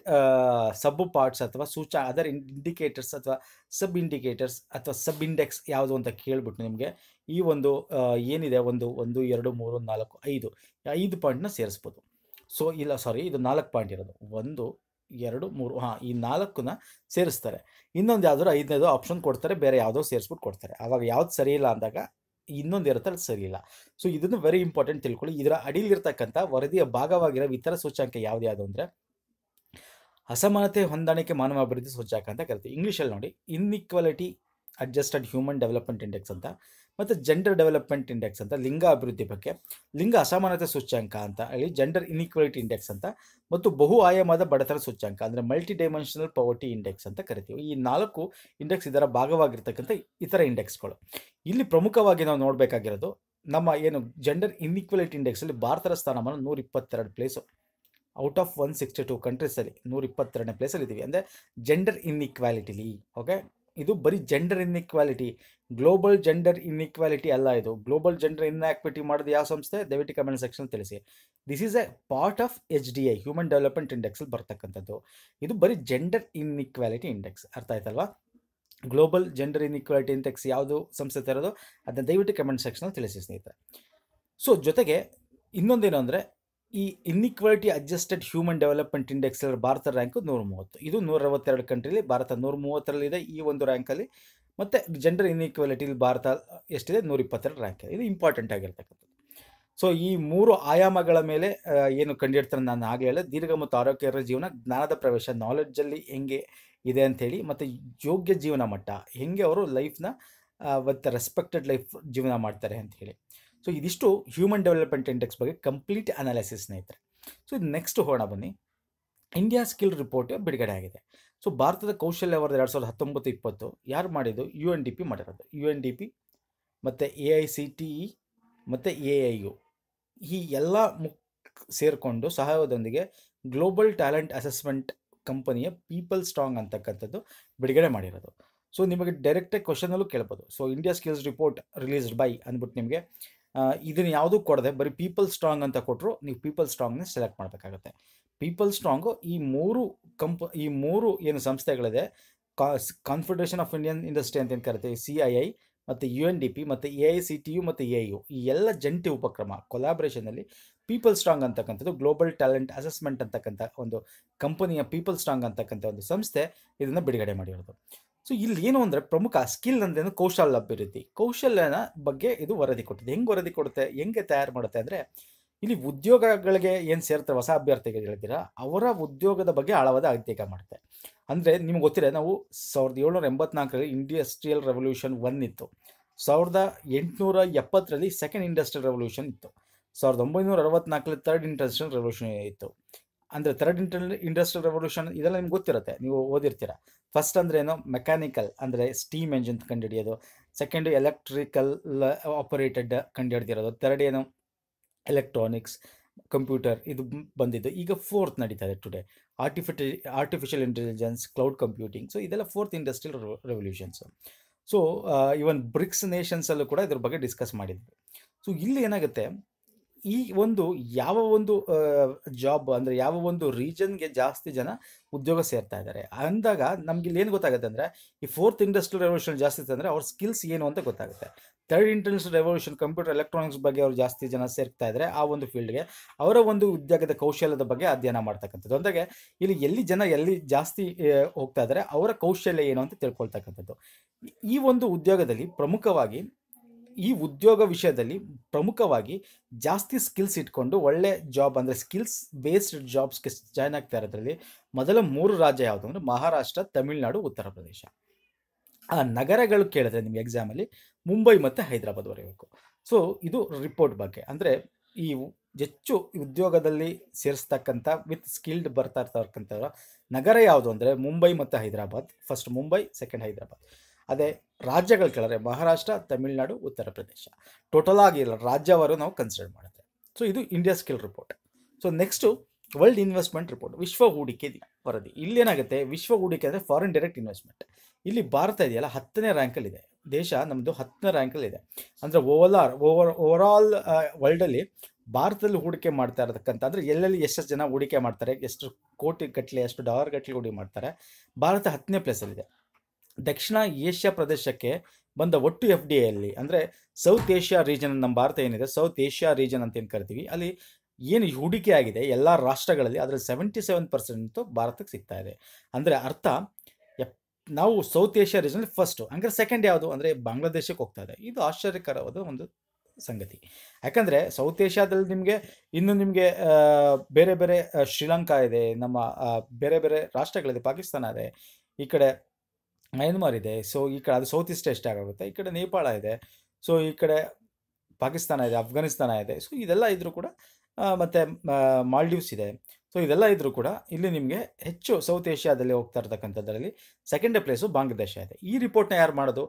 ಸಬ್ ಪಾರ್ಟ್ಸ್ ಅಥವಾ ಸೂಚ ಅದರ್ ಇಂಡಿಕೇಟರ್ಸ್ ಅಥವಾ ಸಬ್ ಇಂಡಿಕೇಟರ್ಸ್ ಅಥವಾ ಸಬ್ ಇಂಡೆಕ್ಸ್ ಯಾವುದು ಅಂತ ಕೇಳಿಬಿಟ್ಟು ನಿಮಗೆ ಈ ಒಂದು ಏನಿದೆ ಒಂದು ಒಂದು ಎರಡು ಮೂರು ನಾಲ್ಕು ಐದು ಐದು ಪಾಯಿಂಟ್ನ ಸೇರಿಸ್ಬೋದು ಸೊ ಇಲ್ಲ ಸಾರಿ ಇದು ನಾಲ್ಕು ಪಾಯಿಂಟ್ ಇರೋದು ಒಂದು ಎರಡು ಮೂರು ಹಾಂ ಈ ನಾಲ್ಕನ್ನ ಸೇರಿಸ್ತಾರೆ ಇನ್ನೊಂದು ಯಾವುದಾದ್ರು ಐದನೇದು ಆಪ್ಷನ್ ಕೊಡ್ತಾರೆ ಬೇರೆ ಯಾವುದೋ ಸೇರಿಸ್ಬಿಟ್ಟು ಕೊಡ್ತಾರೆ ಆವಾಗ ಯಾವ್ದು ಸರಿ ಇಲ್ಲ ಅಂದಾಗ ಇನ್ನೊಂದು ಇರುತ್ತೆ ಅದು ಸರಿ ಇಲ್ಲ ಸೊ ಇದನ್ನು ವೆರಿ ಇಂಪಾರ್ಟೆಂಟ್ ತಿಳ್ಕೊಳ್ಳಿ ಇದರ ಅಡಿಲಿರ್ತಕ್ಕಂಥ ವರದಿಯ ಭಾಗವಾಗಿರೋ ಇತರ ಸೂಚ್ಯಾಂಕ ಯಾವ್ದು ಯಾವುದು ಅಂದ್ರೆ ಅಸಮಾನತೆ ಹೊಂದಾಣಿಕೆ ಮಾನವ ಅಭಿವೃದ್ಧಿ ಸೂಚ್ಯಾಂಕ ಅಂತ ಕರಿತೀವಿ ಇಂಗ್ಲೀಷಲ್ಲಿ ನೋಡಿ inequality adjusted human development index ಅಂತ ಮತ್ತು ಜೆಂಡರ್ ಡೆವಲಪ್ಮೆಂಟ್ ಇಂಡೆಕ್ಸ್ ಅಂತ ಲಿಂಗ ಅಭಿವೃದ್ಧಿ ಬಗ್ಗೆ ಲಿಂಗ ಅಸಮಾನತೆ ಸೂಚ್ಯಾಂಕ ಅಂತ ಹೇಳಿ ಜೆಂಡರ್ ಇನ್ಇಕ್ವಾಲಿಟಿ ಇಂಡೆಕ್ಸ್ ಅಂತ ಮತ್ತು ಬಹು ಆಯಾಮದ ಬಡತನ ಸೂಚ್ಯಾಂಕ ಅಂದರೆ ಮಲ್ಟಿ ಡೈಮೆನ್ಷನಲ್ ಪವರ್ಟಿ ಇಂಡೆಕ್ಸ್ ಅಂತ ಕರಿತೀವಿ ಈ ನಾಲ್ಕು ಇಂಡೆಕ್ಸ್ ಇದರ ಭಾಗವಾಗಿರ್ತಕ್ಕಂಥ ಇತರ ಇಂಡೆಕ್ಸ್ಗಳು ಇಲ್ಲಿ ಪ್ರಮುಖವಾಗಿ ನಾವು ನೋಡಬೇಕಾಗಿರೋದು ನಮ್ಮ ಏನು ಜೆಂಡರ್ ಇನ್ಇಕ್ವಾಲಿಟಿ ಇಂಡೆಕ್ಸಲ್ಲಿ ಭಾರತದ ಸ್ಥಾನಮಾನ ನೂರ ಇಪ್ಪತ್ತೆರಡು place out of one sixty two ಕಂಟ್ರೀಸಲ್ಲಿ ನೂರ ಇಪ್ಪತ್ತೆರಡನೇ ಪ್ಲೇಸಲ್ಲಿ ಇದ್ದೀವಿ ಅಂದರೆ ಜೆಂಡರ್ ಇನ್ಇಕ್ವಾಲಿಟಿಲಿ ಓಕೆ ಇದು ಬರೀ gender inequality global gender inequality ಅಲ್ಲ ಇದು ಗ್ಲೋಬಲ್ ಜೆಂಡರ್ ಇನ್ಆಕ್ವಿಟಿ ಮಾಡೋದು ಯಾವ ಸಂಸ್ಥೆ ದಯವಿಟ್ಟು ಕಮೆಂಟ್ ಸೆಕ್ಷನ್ ತಿಳಿಸಿ this is a part of H D I human development ಅಲ್ಲಿ ಬರ್ತಕ್ಕಂಥದ್ದು ಇದು ಬರೀ ಜೆಂಡರ್ ಇನ್ಇಕ್ವಾಲಿಟಿ ಇಂಡೆಕ್ಸ್ ಅರ್ಥ ಆಯ್ತಲ್ವಾ ಗ್ಲೋಬಲ್ ಜೆಂಡರ್ ಇನ್ಇಕ್ವಾಲಿಟಿ ಇಂಡೆಕ್ಸ್ ಯಾವುದು ಸಂಸ್ಥೆ ತರೋದು ಅದನ್ನ ದಯವಿಟ್ಟು ಕಮೆಂಟ್ ಸೆಕ್ಷನ್ ತಿಳಿಸಿ ಸ್ನೇಹಿತರೆ ಸೊ ಜೊತೆಗೆ ಇನ್ನೊಂದೇನು ಅಂದರೆ ಈ inequality adjusted human development index Bharat rank ನೂರ ಮೂವತ್ತು ಇದು ನೂರ ಅರವತ್ತೆರಡು ಕಂಟ್ರಿಲಿ ಭಾರತ ನೂರ ಮೂವತ್ತರಲ್ಲಿದೆ ಈ ಒಂದು ರ್ಯಾಂಕಲ್ಲಿ ಮತ್ತು ಜೆಂಡರ್ ಇನ್ಇಕ್ವಾಲಿಟಿಲಿ ಭಾರತ ಎಷ್ಟಿದೆ ನೂರ ಇಪ್ಪತ್ತೆರಡು ರ್ಯಾಂಕ್ ಇದೆ ಇದು ಇಂಪಾರ್ಟೆಂಟ್ ಆಗಿರ್ತಕ್ಕಂಥದ್ದು ಸೊ ಈ ಮೂರು ಆಯಾಮಗಳ ಮೇಲೆ ಏನು ಕಂಡಿಡ್ತಾರೆ ನಾನು ಆಗಲೇ ಹೇಳಿದೆ ದೀರ್ಘ ಮತ್ತು ಆರೋಗ್ಯಕರ ಜೀವನ ಜ್ಞಾನದ ಪ್ರವೇಶ ನಾಲೆಡ್ಜಲ್ಲಿ ಹೆಂಗೆ ಇದೆ ಅಂಥೇಳಿ ಮತ್ತು ಯೋಗ್ಯ ಜೀವನ ಮಟ್ಟ ಹೆಂಗೆ ಅವರು ಲೈಫ್ನ ಒತ್ತ ರೆಸ್ಪೆಕ್ಟೆಡ್ ಲೈಫ್ ಜೀವನ ಮಾಡ್ತಾರೆ ಅಂತ ಹೇಳಿ ಸೊ ಇದಿಷ್ಟು ಹ್ಯೂಮನ್ ಡೆವಲಪ್ಮೆಂಟ್ ಇಂಡೆಕ್ಸ್ ಬಗ್ಗೆ ಕಂಪ್ಲೀಟ್ ಅನಾಲಿಸಿಸ್ ಸ್ನೇಹಿತರೆ ಸೊ ಇದು ನೆಕ್ಸ್ಟ್ ಹೋಣ ಬನ್ನಿ ಇಂಡಿಯಾ ಸ್ಕಿಲ್ ರಿಪೋರ್ಟ್ ಬಿಡುಗಡೆ ಆಗಿದೆ ಸೊ ಭಾರತದ ಕೌಶಲ್ಯ ಎರಡು ಸಾವಿರದ ಹತ್ತೊಂಬತ್ತು ಇಪ್ಪತ್ತು ಯಾರು ಮಾಡಿದ್ದು ಯು ಎನ್ ಡಿ ಪಿ ಮಾಡಿರೋದು ಯು ಎನ್ ಡಿ ಪಿ ಮತ್ತು A I C T E ಮತ್ತು ಎ ಐ ಯು ಈ ಎಲ್ಲ ಮುಕ್ ಸೇರಿಕೊಂಡು ಸಹಾಯದೊಂದಿಗೆ ಗ್ಲೋಬಲ್ ಟ್ಯಾಲೆಂಟ್ ಅಸೆಸ್ಮೆಂಟ್ ಕಂಪನಿಯ ಪೀಪಲ್ ಸ್ಟ್ರಾಂಗ್ ಅಂತಕ್ಕಂಥದ್ದು ಬಿಡುಗಡೆ ಮಾಡಿರೋದು ಸೊ ನಿಮಗೆ ಡೈರೆಕ್ಟಾಗಿ ಕ್ವಶನಲ್ಲೂ ಕೇಳ್ಬೋದು so India skills report released by ಅಂದ್ಬಿಟ್ಟು ನಿಮಗೆ ಇದನ್ನು ಯಾವುದೂ ಕೊಡದೆ ಬರೀ ಪೀಪಲ್ ಸ್ಟ್ರಾಂಗ್ ಅಂತ ಕೊಟ್ಟರು ನೀವು ಪೀಪಲ್ ಸ್ಟ್ರಾಂಗ್ನೇ ಸೆಲೆಕ್ಟ್ ಮಾಡಬೇಕಾಗುತ್ತೆ ಪೀಪಲ್ ಸ್ಟ್ರಾಂಗು ಈ ಮೂರು ಕಂಪ್ ಈ ಮೂರು ಏನು ಸಂಸ್ಥೆಗಳಿದೆ ಕಾನ್ಫೆಡರೇಷನ್ ಆಫ್ ಇಂಡಿಯನ್ ಇಂಡಸ್ಟ್ರಿ ಅಂತ ಏನು ಕರಿತೀವಿ ಸಿ ಐ ಐ ಮತ್ತು ಯು ಎನ್ ಡಿ ಪಿ ಮತ್ತು A I C T U ಮತ್ತು ಎ ಯು ಈ ಎಲ್ಲ ಜಂಟಿ ಉಪಕ್ರಮ ಕೊಲಾಬ್ರೇಷನಲ್ಲಿ ಪೀಪಲ್ ಸ್ಟ್ರಾಂಗ್ ಅಂತಕ್ಕಂಥದ್ದು ಗ್ಲೋಬಲ್ ಟ್ಯಾಲೆಂಟ್ ಅಸೆಸ್ಮೆಂಟ್ ಅಂತಕ್ಕಂಥ ಒಂದು ಕಂಪನಿಯ ಪೀಪಲ್ ಸ್ಟ್ರಾಂಗ್ ಅಂತಕ್ಕಂಥ ಒಂದು ಸಂಸ್ಥೆ ಇದನ್ನು ಬಿಡುಗಡೆ ಮಾಡಿರೋದು ಸೊ ಇಲ್ಲಿ ಏನು ಅಂದರೆ ಪ್ರಮುಖ ಸ್ಕಿಲ್ ಅಂದರೆ ಕೌಶಲ್ಯ ಅಭಿವೃದ್ಧಿ ಕೌಶಲ್ಯನ ಬಗ್ಗೆ ಇದು ವರದಿ ಕೊಟ್ಟಿದೆ ಹೆಂಗೆ ವರದಿ ಕೊಡುತ್ತೆ ಹೆಂಗೆ ತಯಾರು ಮಾಡುತ್ತೆ ಅಂದರೆ ಇಲ್ಲಿ ಉದ್ಯೋಗಗಳಿಗೆ ಏನು ಸೇರ್ತಾರೆ ಹೊಸ ಅಭ್ಯರ್ಥಿಗಳು ಹೇಳ್ತೀರಾ ಅವರ ಉದ್ಯೋಗದ ಬಗ್ಗೆ ಆಳವಾದ ಅಧ್ಯಯನ ಮಾಡುತ್ತೆ ಅಂದರೆ ನಿಮ್ಗೆ ಗೊತ್ತಿದೆ ನಾವು ಸಾವಿರದ ಏಳ್ನೂರ ಎಂಬತ್ನಾಲ್ಕರಲ್ಲಿ ಇಂಡಸ್ಟ್ರಿಯಲ್ ರೆವಲ್ಯೂಷನ್ ಒನ್ ಇತ್ತು ಸಾವಿರದ ಎಂಟುನೂರ ಎಪ್ಪತ್ತರಲ್ಲಿ ಸೆಕೆಂಡ್ ಇಂಡಸ್ಟ್ರಿಯಲ್ ರೆವಲ್ಯೂಷನ್ ಇತ್ತು ಸಾವಿರದ ಒಂಬೈನೂರ ಅರವತ್ನಾಲ್ಕರಲ್ಲಿ ತರ್ಡ್ ಇಂಡಸ್ಟ್ರಿಯಲ್ ರೆವಲ್ಯೂಷನ್ ಇತ್ತು ಅಂದರೆ ತರ್ಡ್ ಇಂಟರ್ ಇಂಡಸ್ಟ್ರಿಯಲ್ ರೆವಲ್ಯೂಷನ್ ಇದೆಲ್ಲ ನಿಮ್ಗೆ ಗೊತ್ತಿರುತ್ತೆ ನೀವು ಓದಿರ್ತೀರ ಫಸ್ಟ್ ಅಂದರೆ ಏನೋ ಮೆಕ್ಯಾನಿಕಲ್ ಅಂದರೆ ಸ್ಟೀಮ್ ಎಂಜಿನ್ ಕಂಡುಹಿಡಿಯೋದು ಸೆಕೆಂಡ್ ಎಲೆಕ್ಟ್ರಿಕಲ್ ಆಪರೇಟೆಡ್ ಕಂಡುಹಿಡ್ದಿರೋದು ತರ್ಡ್ ಏನು ಎಲೆಕ್ಟ್ರಾನಿಕ್ಸ್ ಕಂಪ್ಯೂಟರ್ ಇದು ಬಂದಿದ್ದು ಈಗ ಫೋರ್ತ್ ನಡೀತಾ ಇದೆ ಟುಡೇ ಆರ್ಟಿಫಿಟಿ artificial intelligence cloud computing so ಇದೆಲ್ಲ fourth industrial revolutions so even BRICS ನೇಷನ್ಸಲ್ಲೂ ಕೂಡ ಇದ್ರ ಬಗ್ಗೆ ಡಿಸ್ಕಸ್ ಮಾಡಿದ್ವಿ ಸೊ ಇಲ್ಲಿ ಏನಾಗುತ್ತೆ ಈ ಒಂದು ಯಾವ ಒಂದು ಜಾಬ್ ಅಂದರೆ ಯಾವ ಒಂದು ರೀಜನ್ಗೆ ಜಾಸ್ತಿ ಜನ ಉದ್ಯೋಗ ಸೇರ್ತಾ ಇದ್ದಾರೆ ಅಂದಾಗ ನಮ್ಗೆ ಇಲ್ಲಿ ಏನು ಗೊತ್ತಾಗುತ್ತೆ ಅಂದರೆ ಈ ಫೋರ್ತ್ ಇಂಡಸ್ಟ್ರಿಯಲ್ ರೆವಲ್ಯೂಷನ್ ಜಾಸ್ತಿ ಅಂದರೆ ಅವ್ರ ಸ್ಕಿಲ್ಸ್ ಏನು ಅಂತ ಗೊತ್ತಾಗುತ್ತೆ ಥರ್ಡ್ ಇಂಟರ್ನ್ಸ್ ರೆವಲ್ಯೂಷನ್ ಕಂಪ್ಯೂಟರ್ ಎಲೆಕ್ಟ್ರಾನಿಕ್ಸ್ ಬಗ್ಗೆ ಅವರು ಜಾಸ್ತಿ ಜನ ಸೇರ್ತಾ ಇದ್ದಾರೆ ಆ ಒಂದು ಫೀಲ್ಡ್ಗೆ ಅವರ ಒಂದು ಉದ್ಯೋಗದ ಕೌಶಲ್ಯದ ಬಗ್ಗೆ ಅಧ್ಯಯನ ಮಾಡ್ತಕ್ಕಂಥದ್ದು ಅಂದರೆ ಇಲ್ಲಿ ಎಲ್ಲಿ ಜನ ಎಲ್ಲಿ ಜಾಸ್ತಿ ಹೋಗ್ತಾ ಇದ್ದಾರೆ ಅವರ ಕೌಶಲ್ಯ ಏನು ಅಂತ ತಿಳ್ಕೊಳ್ತಕ್ಕಂಥದ್ದು ಈ ಒಂದು ಉದ್ಯೋಗದಲ್ಲಿ ಪ್ರಮುಖವಾಗಿ ಈ ಉದ್ಯೋಗ ವಿಷಯದಲ್ಲಿ ಪ್ರಮುಖವಾಗಿ ಜಾಸ್ತಿ ಸ್ಕಿಲ್ಸ್ ಇಟ್ಕೊಂಡು ಒಳ್ಳೆ ಜಾಬ್ ಅಂದರೆ ಸ್ಕಿಲ್ಸ್ ಬೇಸ್ಡ್ ಜಾಬ್ಸ್ಗೆ ಜಾಯ್ನ್ ಆಗ್ತಾ ಇರೋದ್ರಲ್ಲಿ ಮೊದಲ ಮೂರು ರಾಜ್ಯ ಯಾವುದು ಅಂದರೆ ಮಹಾರಾಷ್ಟ್ರ ತಮಿಳುನಾಡು ಉತ್ತರ ಪ್ರದೇಶ ಆ ನಗರಗಳು ಕೇಳಿದ್ರೆ ನಿಮ್ಗೆ ಎಕ್ಸಾಮಲ್ಲಿ ಮುಂಬೈ ಮತ್ತು ಹೈದರಾಬಾದ್ ಬರೀಬೇಕು ಸೊ ಇದು ರಿಪೋರ್ಟ್ ಬಗ್ಗೆ ಅಂದರೆ ಈ ಹೆಚ್ಚು ಉದ್ಯೋಗದಲ್ಲಿ ಸೇರಿಸ್ತಕ್ಕಂಥ ವಿತ್ ಸ್ಕಿಲ್ಡ್ ಬರ್ತಾ ಇರ್ತಕ್ಕಂಥ ನಗರ ಯಾವುದು ಅಂದರೆ ಮುಂಬೈ ಮತ್ತು ಹೈದರಾಬಾದ್ ಫಸ್ಟ್ ಮುಂಬೈ ಸೆಕೆಂಡ್ ಹೈದರಾಬಾದ್ ಅದೇ ರಾಜ್ಯಗಳು ಕೆಳಗೆ ಮಹಾರಾಷ್ಟ್ರ ತಮಿಳುನಾಡು ಉತ್ತರ ಪ್ರದೇಶ ಟೋಟಲ್ ಆಗಿ ರಾಜ್ಯವಾರು ನಾವು ಕನ್ಸಿಡರ್ ಮಾಡುತ್ತೆ ಸೊ ಇದು India skill report so next world investment report ವಿಶ್ವ ಹೂಡಿಕೆ ವರದಿ ಇಲ್ಲಿ ಏನಾಗುತ್ತೆ ವಿಶ್ವ ಹೂಡಿಕೆ ಅಂದರೆ ಫಾರಿನ್ ಡೈರೆಕ್ಟ್ ಇನ್ವೆಸ್ಟ್ಮೆಂಟ್ ಇಲ್ಲಿ ಭಾರತ ಇದೆಯಲ್ಲ ಹತ್ತನೇ ರ್ಯಾಂಕಲ್ಲಿದೆ ದೇಶ ನಮ್ಮದು ಹತ್ತನೇ ಇದೆ ಅಂದರೆ ಓವರ್ ಆರ್ ಓವರ್ ಓವರ್ ಆಲ್ ವರ್ಲ್ಡಲ್ಲಿ ಭಾರತದಲ್ಲಿ ಹೂಡಿಕೆ ಮಾಡ್ತಾ ಇರತಕ್ಕಂಥ ಅಂದರೆ ಎಲ್ಲೆಲ್ಲಿ ಎಷ್ಟೆಷ್ಟು ಜನ ಹೂಡಿಕೆ ಮಾಡ್ತಾರೆ ಎಷ್ಟು ಕೋಟಿ ಗಟ್ಟಲೆ ಎಷ್ಟು ಡಾಲರ್ ಗಟ್ಟಲೆ ಹೂಡಿಕೆ ಮಾಡ್ತಾರೆ ಭಾರತ ಹತ್ತನೇ ಪ್ಲೇಸಲ್ಲಿದೆ ದಕ್ಷಿಣ ಏಷ್ಯಾ ಪ್ರದೇಶಕ್ಕೆ ಬಂದ ಒಟ್ಟು ಎಫ್ ಡಿ ಎಲ್ಲಿ ಅಂದರೆ ಸೌತ್ ಏಷ್ಯಾ ರೀಜನ್ ನಮ್ಮ ಭಾರತ ಏನಿದೆ ಸೌತ್ ಏಷ್ಯಾ ರೀಜನ್ ಅಂತ ಏನು ಕರಿತೀವಿ ಅಲ್ಲಿ ಏನು ಹೂಡಿಕೆ ಆಗಿದೆ ಎಲ್ಲ ರಾಷ್ಟ್ರಗಳಲ್ಲಿ ಅದರಲ್ಲಿ ಸೆವೆಂಟಿ ಸೆವೆನ್ ಪರ್ಸೆಂಟು ಭಾರತಕ್ಕೆ ಸಿಗ್ತಾ ಇದೆ ಅಂದರೆ ಅರ್ಥ ನಾವು ಸೌತ್ ಏಷ್ಯಾ ರೀಜನಲ್ಲಿ ಫಸ್ಟು ಅಂದರೆ ಸೆಕೆಂಡ್ ಯಾವುದು ಅಂದರೆ ಬಾಂಗ್ಲಾದೇಶಕ್ಕೆ ಹೋಗ್ತಾ ಇದೆ ಇದು ಆಶ್ಚರ್ಯಕರವಾದ ಒಂದು ಸಂಗತಿ ಯಾಕಂದರೆ ಸೌತ್ ಏಷ್ಯಾದಲ್ಲಿ ನಿಮಗೆ ಇನ್ನು ನಿಮಗೆ ಬೇರೆ ಬೇರೆ ಶ್ರೀಲಂಕಾ ಇದೆ ನಮ್ಮ ಬೇರೆ ಬೇರೆ ರಾಷ್ಟ್ರಗಳಿದೆ ಪಾಕಿಸ್ತಾನ ಇದೆ ಈ ಕಡೆ ಮಯನ್ಮಾರ್ ಇದೆ ಸೊ ಈ ಕಡೆ ಅದು ಸೌತ್ ಈಸ್ಟ್ ಎಷ್ಟಾಗುತ್ತೆ ಆಗುತ್ತೆ ಈ ಕಡೆ ನೇಪಾಳ ಇದೆ ಸೊ ಈ ಕಡೆ ಪಾಕಿಸ್ತಾನ ಇದೆ ಅಫ್ಘಾನಿಸ್ತಾನ ಇದೆ ಸೊ ಇದೆಲ್ಲ ಇದ್ರೂ ಕೂಡ ಮತ್ತು ಮಾಲ್ಡೀವ್ಸ್ ಇದೆ ಸೊ ಇದೆಲ್ಲ ಇದ್ದರೂ ಕೂಡ ಇಲ್ಲಿ ನಿಮಗೆ ಹೆಚ್ಚು ಸೌತ್ ಏಷ್ಯಾದಲ್ಲಿ ಹೋಗ್ತಾ ಇರ್ತಕ್ಕಂಥದ್ರಲ್ಲಿ ಸೆಕೆಂಡ್ ಪ್ಲೇಸು ಬಾಂಗ್ಲಾದೇಶ ಇದೆ ಈ ರಿಪೋರ್ಟ್ನ ಯಾರು ಮಾಡೋದು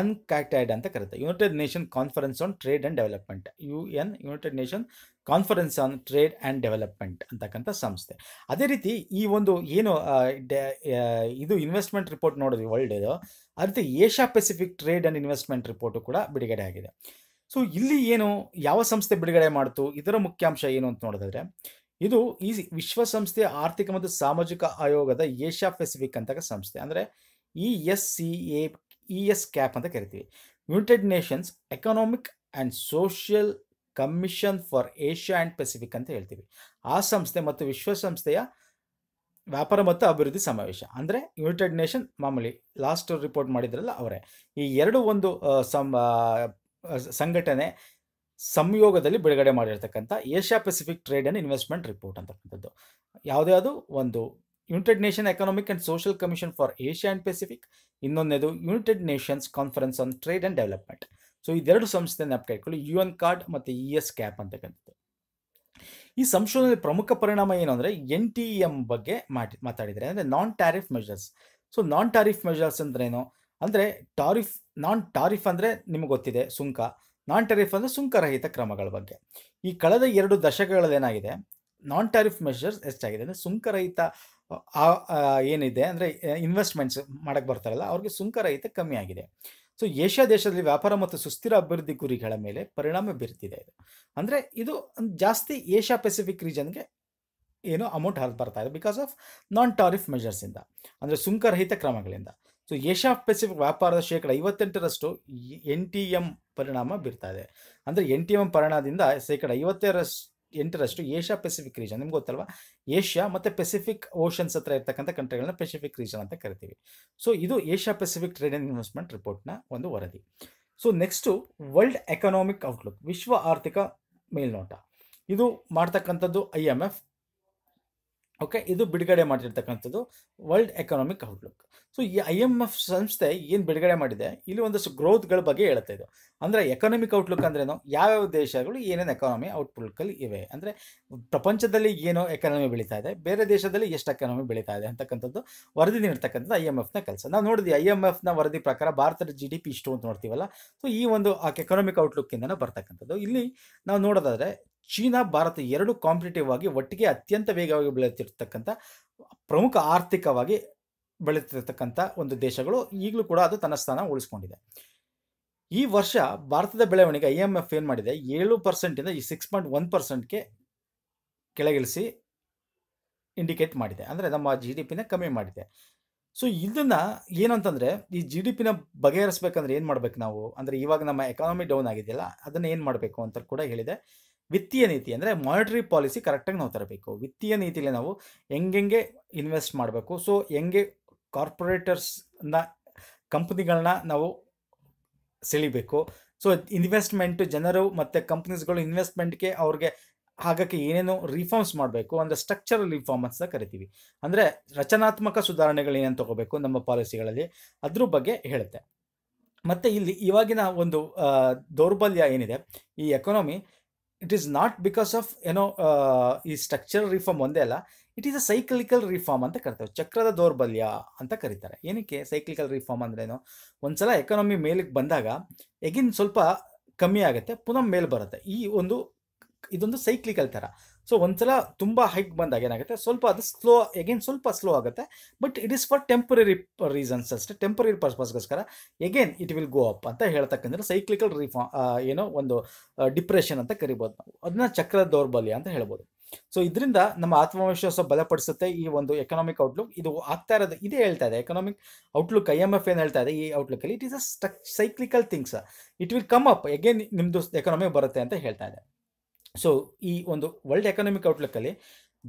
ಅನ್ಕ್ಯಾಕ್ಟೈಡ್ ಅಂತ ಕರೀತಾರೆ United Nation Conference on Trade and Development U N United Nation Conference on Trade and Development ಅಂತಕ್ಕಂಥ ಸಂಸ್ಥೆ ಅದೇ ರೀತಿ ಈ ಒಂದು ಏನು ಇದು ಇನ್ವೆಸ್ಟ್ಮೆಂಟ್ ರಿಪೋರ್ಟ್ ನೋಡಿದ್ವಿ ವರ್ಲ್ಡ್ ಇದು ಅದೇ Asia Pacific trade and investment report ಕೂಡ ಬಿಡುಗಡೆ ಆಗಿದೆ ಸೊ ಇಲ್ಲಿ ಏನು ಯಾವ ಸಂಸ್ಥೆ ಬಿಡುಗಡೆ ಮಾಡ್ತು ಇದರ ಮುಖ್ಯಾಂಶ ಏನು ಅಂತ ನೋಡಿದ್ರೆ ಇದು ಈ ವಿಶ್ವಸಂಸ್ಥೆಯ ಆರ್ಥಿಕ ಮತ್ತು ಸಾಮಾಜಿಕ ಆಯೋಗದ ಏಷ್ಯಾ ಪೆಸಿಫಿಕ್ ಅಂತ ಸಂಸ್ಥೆ ಅಂದರೆ E S C A ESCAP ಅಂತ ಕರಿತೀವಿ United Nations Economic and Social Commission for Asia and Pacific ಅಂತ ಹೇಳ್ತೀವಿ ಆ ಸಂಸ್ಥೆ ಮತ್ತು ವಿಶ್ವಸಂಸ್ಥೆಯ ವ್ಯಾಪಾರ ಮತ್ತು ಅಭಿವೃದ್ಧಿ ಸಮಾವೇಶ ಅಂದರೆ ಯುನೈಟೆಡ್ ನೇಷನ್ ಮಾಮೂಲಿ ಲಾಸ್ಟ್ ರಿಪೋರ್ಟ್ ಮಾಡಿದ್ರಲ್ಲ ಅವರೇ ಈ ಎರಡು ಒಂದು ಸಂಘಟನೆ ಸಂಯೋಗದಲ್ಲಿ ಬಿಡುಗಡೆ ಮಾಡಿರ್ತಕ್ಕಂಥ Asia Pacific trade and investment report ಅಂತಕ್ಕಂಥದ್ದು ಯಾವುದೇ ಅದು ಒಂದು United Nation Economic and Social Commission for Asia and Pacific ಇನ್ನೊಂದೇದು United Nations Conference on Trade and Development so ಇದೆರಡು ಸಂಸ್ಥೆ ಕೈಕೊಳ್ಳಿ ಯು ಎನ್ ಕಾರ್ಡ್ ಮತ್ತು ಇ ಎಸ್ ಕ್ಯಾಪ್ ಅಂತಕ್ಕಂಥದ್ದು ಈ ಸಂಶೋಧನೆ ಪ್ರಮುಖ ಪರಿಣಾಮ ಏನು ಅಂದರೆ ಎನ್ ಟಿ ಎಂ ಬಗ್ಗೆ ಮಾಡಿ ಮಾತಾಡಿದರೆ ಅಂದರೆ non tariff measures so non tariff ಅಂದ್ರೆ ಅಂದ್ರೇನು ಅಂದರೆ ಟಾರಿಫ್ ನಾನ್ ಟಾರಿಫ್ ಅಂದರೆ ನಿಮ್ಗೆ ಗೊತ್ತಿದೆ ಸುಂಕ ನಾನ್ ಟೆರಿಫ್ ಅಂದರೆ ಸುಂಕರಹಿತ ಕ್ರಮಗಳ ಬಗ್ಗೆ ಈ ಕಳೆದ ಎರಡು ಏನಾಗಿದೆ ನಾನ್ ಟೆರಿಫ್ ಮೆಷರ್ಸ್ ಹೆಚ್ಚಾಗಿದೆ ಅಂದರೆ ಸುಂಕರಹಿತ ಏನಿದೆ ಅಂದರೆ ಇನ್ವೆಸ್ಟ್ಮೆಂಟ್ಸ್ ಮಾಡಕ್ಕೆ ಬರ್ತಾರಲ್ಲ ಅವ್ರಿಗೆ ಸುಂಕರಹಿತ ಕಮ್ಮಿ ಆಗಿದೆ ಸೊ ಏಷ್ಯಾ ದೇಶದಲ್ಲಿ ವ್ಯಾಪಾರ ಮತ್ತು ಸುಸ್ಥಿರ ಅಭಿವೃದ್ಧಿ ಗುರಿಗಳ ಮೇಲೆ ಪರಿಣಾಮ ಬೀರ್ತಿದೆ ಇದು ಅಂದರೆ ಇದು ಜಾಸ್ತಿ ಏಷ್ಯಾ ಪೆಸಿಫಿಕ್ ರೀಜನ್ಗೆ ಏನು ಅಮೌಂಟ್ ಹರಿದು ಬರ್ತಾ ಇದೆ ಬಿಕಾಸ್ ಆಫ್ ನಾನ್ ಟಾರಿಫ್ ಮೆಷರ್ಸಿಂದ ಅಂದರೆ ಸುಂಕರಹಿತ ಕ್ರಮಗಳಿಂದ ಸೊ ಏಷ್ಯಾ ಪೆಸಿಫಿಕ್ ವ್ಯಾಪಾರದ ಶೇಕಡ ಐವತ್ತೆಂಟರಷ್ಟು ಎನ್ ಟಿ ಎಂ ಪರಿಣಾಮ ಬೀರ್ತಾ ಇದೆ ಅಂದರೆ ಎನ್ ಟಿ ಎಂ ಪರಿಣಾಮದಿಂದ ಶೇಕಡ ಐವತ್ತೆರಷ್ಟು ಎಂಟರಷ್ಟು ಏಷ್ಯಾ ಪೆಸಿಫಿಕ್ ರೀಜನ್ ನಿಮ್ಗೆ ಗೊತ್ತಲ್ವ ಏಷ್ಯಾ ಮತ್ತು ಪೆಸಿಫಿಕ್ ಓಷನ್ಸ್ ಹತ್ರ ಇರ್ತಕ್ಕಂಥ ಕಂಟ್ರಿಗಳನ್ನ ಪೆಸಿಫಿಕ್ ರೀಜನ್ ಅಂತ ಕರಿತೀವಿ ಸೊ ಇದು Asia Pacific trade and investment ರಿಪೋರ್ಟ್ನ ಒಂದು ವರದಿ so next world economic outlook ವಿಶ್ವ ಆರ್ಥಿಕ ಮೇಲ್ನೋಟ ಇದು ಮಾಡ್ತಕ್ಕಂಥದ್ದು ಐ ಎಮ್ ಎಫ್ ಓಕೆ ಇದು ಬಿಡುಗಡೆ ಮಾಡಿರ್ತಕ್ಕಂಥದ್ದು ವರ್ಲ್ಡ್ ಎಕನಾಮಿಕ್ ಔಟ್ಲುಕ್ ಸೊ ಈ ಐ ಎಮ್ ಎಫ್ ಸಂಸ್ಥೆ ಏನು ಬಿಡುಗಡೆ ಮಾಡಿದೆ ಇಲ್ಲಿ ಒಂದಷ್ಟು ಗ್ರೋತ್ಗಳ ಬಗ್ಗೆ ಹೇಳ್ತಾ ಇದು ಅಂದರೆ ಎಕನಾಮಿಕ್ ಔಟ್ಲುಕ್ ಅಂದ್ರೇನು ಯಾವ್ಯಾವ ದೇಶಗಳು ಏನೇನು ಎಕಾನಮಿ ಔಟ್ಲುಕ್ಕಲ್ಲಿ ಇವೆ ಅಂದರೆ ಪ್ರಪಂಚದಲ್ಲಿ ಏನೋ ಎಕಾನಮಿ ಬೆಳೀತಾ ಇದೆ ಬೇರೆ ದೇಶದಲ್ಲಿ ಎಷ್ಟು ಎಕಾನಮಿ ಬೆಳೀತಾ ಇದೆ ಅಂತಕ್ಕಂಥದ್ದು ವರದಿ ನೀಡ್ತಕ್ಕಂಥದ್ದು ಐ ಎಮ್ ಎಫ್ನ ಕೆಲಸ ನಾವು ನೋಡಿದ್ವಿ ಐ ಎಮ್ ಎಫ್ನ ವರದಿ ಪ್ರಕಾರ ಭಾರತದ ಜಿ ಡಿ ಪಿ ಇಷ್ಟು ಅಂತ ನೋಡ್ತೀವಲ್ಲ ಸೊ ಈ ಒಂದು ಆ ಎಕನಾಮಿಕ್ ಔಟ್ಲುಕ್ಕಿಂದನೂ ಬರ್ತಕ್ಕಂಥದ್ದು ಇಲ್ಲಿ ನಾವು ನೋಡೋದಾದರೆ ಚೀನಾ ಭಾರತ ಎರಡು ಕಾಂಪಿಟೇಟಿವ್ ಆಗಿ ಒಟ್ಟಿಗೆ ಅತ್ಯಂತ ವೇಗವಾಗಿ ಬೆಳೆಯುತ್ತಿರ್ತಕ್ಕಂಥ ಪ್ರಮುಖ ಆರ್ಥಿಕವಾಗಿ ಬೆಳೆಯುತ್ತಿರತಕ್ಕಂಥ ಒಂದು ದೇಶಗಳು ಈಗಲೂ ಕೂಡ ಅದು ತನ್ನ ಸ್ಥಾನ ಉಳಿಸ್ಕೊಂಡಿದೆ ಈ ವರ್ಷ ಭಾರತದ ಬೆಳವಣಿಗೆ ಐ ಎಂ ಎಫ್ ಏನು ಮಾಡಿದೆ ಏಳು ಪರ್ಸೆಂಟಿಂದ ಈ ಸಿಕ್ಸ್ ಪಾಯಿಂಟ್ ಒನ್ ಪರ್ಸೆಂಟ್ಗೆ ಕೆಳಗಿಳಿಸಿ ಇಂಡಿಕೇಟ್ ಮಾಡಿದೆ ಅಂದರೆ ನಮ್ಮ ಜಿ ಡಿ ಪಿನ ಕಮ್ಮಿ ಮಾಡಿದೆ ಸೊ ಇದನ್ನು ಏನಂತಂದರೆ ಈ ಜಿ ಡಿ ಪಿನ ಬಗೆಹರಿಸ್ಬೇಕಂದ್ರೆ ಏನು ಮಾಡ್ಬೇಕು ನಾವು ಅಂದರೆ ಇವಾಗ ನಮ್ಮ ಎಕಾನಮಿ ಡೌನ್ ಆಗಿದೆಯಲ್ಲ ಅದನ್ನು ಏನು ಮಾಡಬೇಕು ಅಂತ ಕೂಡ ಹೇಳಿದೆ ವಿತ್ತೀಯ ನೀತಿ ಅಂದರೆ ಮಾನಿಟರಿ ಪಾಲಿಸಿ ಕರೆಕ್ಟಾಗಿ ನಾವು ತರಬೇಕು ವಿತ್ತೀಯ ನೀತಿಯಲ್ಲಿ ನಾವು ಹೆಂಗೆಂಗೆ ಇನ್ವೆಸ್ಟ್ ಮಾಡಬೇಕು ಸೊ ಹೆಂಗೆ ಕಾರ್ಪೊರೇಟರ್ಸ್ನ ಕಂಪ್ನಿಗಳನ್ನ ನಾವು ಸೆಳಿಬೇಕು ಸೊ ಇನ್ವೆಸ್ಟ್ಮೆಂಟ್ ಜನರು ಮತ್ತು ಕಂಪ್ನೀಸ್ಗಳು ಇನ್ವೆಸ್ಟ್ಮೆಂಟ್ಗೆ ಅವ್ರಿಗೆ ಹಾಗಕ್ಕೆ ಏನೇನು ರಿಫಾರ್ಮ್ಸ್ ಮಾಡಬೇಕು ಅಂದರೆ ಸ್ಟ್ರಕ್ಚರಲ್ ರಿಫಾರ್ಮ್ಸ್ ಕರಿತೀವಿ ಅಂದರೆ ರಚನಾತ್ಮಕ ಸುಧಾರಣೆಗಳು ಏನೇನು ತಗೋಬೇಕು ನಮ್ಮ ಪಾಲಿಸಿಗಳಲ್ಲಿ ಅದ್ರ ಬಗ್ಗೆ ಹೇಳುತ್ತೆ ಮತ್ತು ಇಲ್ಲಿ ಇವಾಗಿನ ಒಂದು ದೌರ್ಬಲ್ಯ ಏನಿದೆ ಈ economy it is not because of ಏನೋ ಈ ಸ್ಟ್ರಕ್ಚರಲ್ ರಿಫಾರ್ಮ್ ಒಂದೇ ಅಲ್ಲ it is a cyclical reform ಅಂತ ಕರಿತಾರೆ ಚಕ್ರದ ದೌರ್ಬಲ್ಯ ಅಂತ ಕರೀತಾರೆ ಏನಕ್ಕೆ ಸೈಕ್ಲಿಕಲ್ ರಿಫಾರ್ಮ್ ಅಂದ್ರೇನು ಒಂದ್ಸಲ ಎಕನಾಮಿ ಮೇಲಕ್ಕೆ ಬಂದಾಗ ಎಗಿನ್ ಸ್ವಲ್ಪ ಕಮ್ಮಿ ಆಗುತ್ತೆ ಪುನಃ ಮೇಲೆ ಬರುತ್ತೆ ಈ ಒಂದು ಇದೊಂದು ಸೈಕ್ಲಿಕಲ್ ಥರ ಸೊ ಒಂದ್ಸಲ ತುಂಬ ಹೈಕ್ ಬಂದಾಗ ಏನಾಗುತ್ತೆ ಸ್ವಲ್ಪ ಅದು ಸ್ಲೋ ಎಗೇನ್ ಸ್ವಲ್ಪ ಸ್ಲೋ ಆಗುತ್ತೆ but it is for temporary reasons ಅಷ್ಟೇ ಟೆಂಪರರಿ ಪರ್ಪಸ್ಗೋಸ್ಕರ again it will go up ಅಂತ ಹೇಳ್ತಕ್ಕಂಥ ಸೈಕ್ಲಿಕಲ್ ರಿಫಾರ್ಮ್ ಏನೋ ಒಂದು ಡಿಪ್ರೆಷನ್ ಅಂತ ಕರಿಬೋದು ನಾವು ಅದನ್ನ ಚಕ್ರ ದೌರ್ಬಲ್ಯ ಅಂತ ಹೇಳ್ಬೋದು ಸೊ ಇದರಿಂದ ನಮ್ಮ ಆತ್ಮವಿಶ್ವಾಸ ಬಲಪಡಿಸುತ್ತೆ ಈ ಒಂದು ಎಕನಾಮಿಕ್ ಔಟ್ಲುಕ್ ಇದು ಆಗ್ತಾ ಇರೋದು ಇದೇ ಹೇಳ್ತಾ ಇದೆ economic outlook I M F ಏನು ಹೇಳ್ತಾ ಇದೆ ಈ ಅಲ್ಲಿ it is a struct cyclical things it will come up again ನಿಮ್ಮದು ಎಕನಾಮಿ ಬರುತ್ತೆ ಅಂತ ಹೇಳ್ತಾ ಇದೆ ಸೊ ಈ ಒಂದು ವರ್ಲ್ಡ್ ಎಕನಾಮಿಕ್ ಔಟ್ಲುಕ್ಕಲ್ಲಿ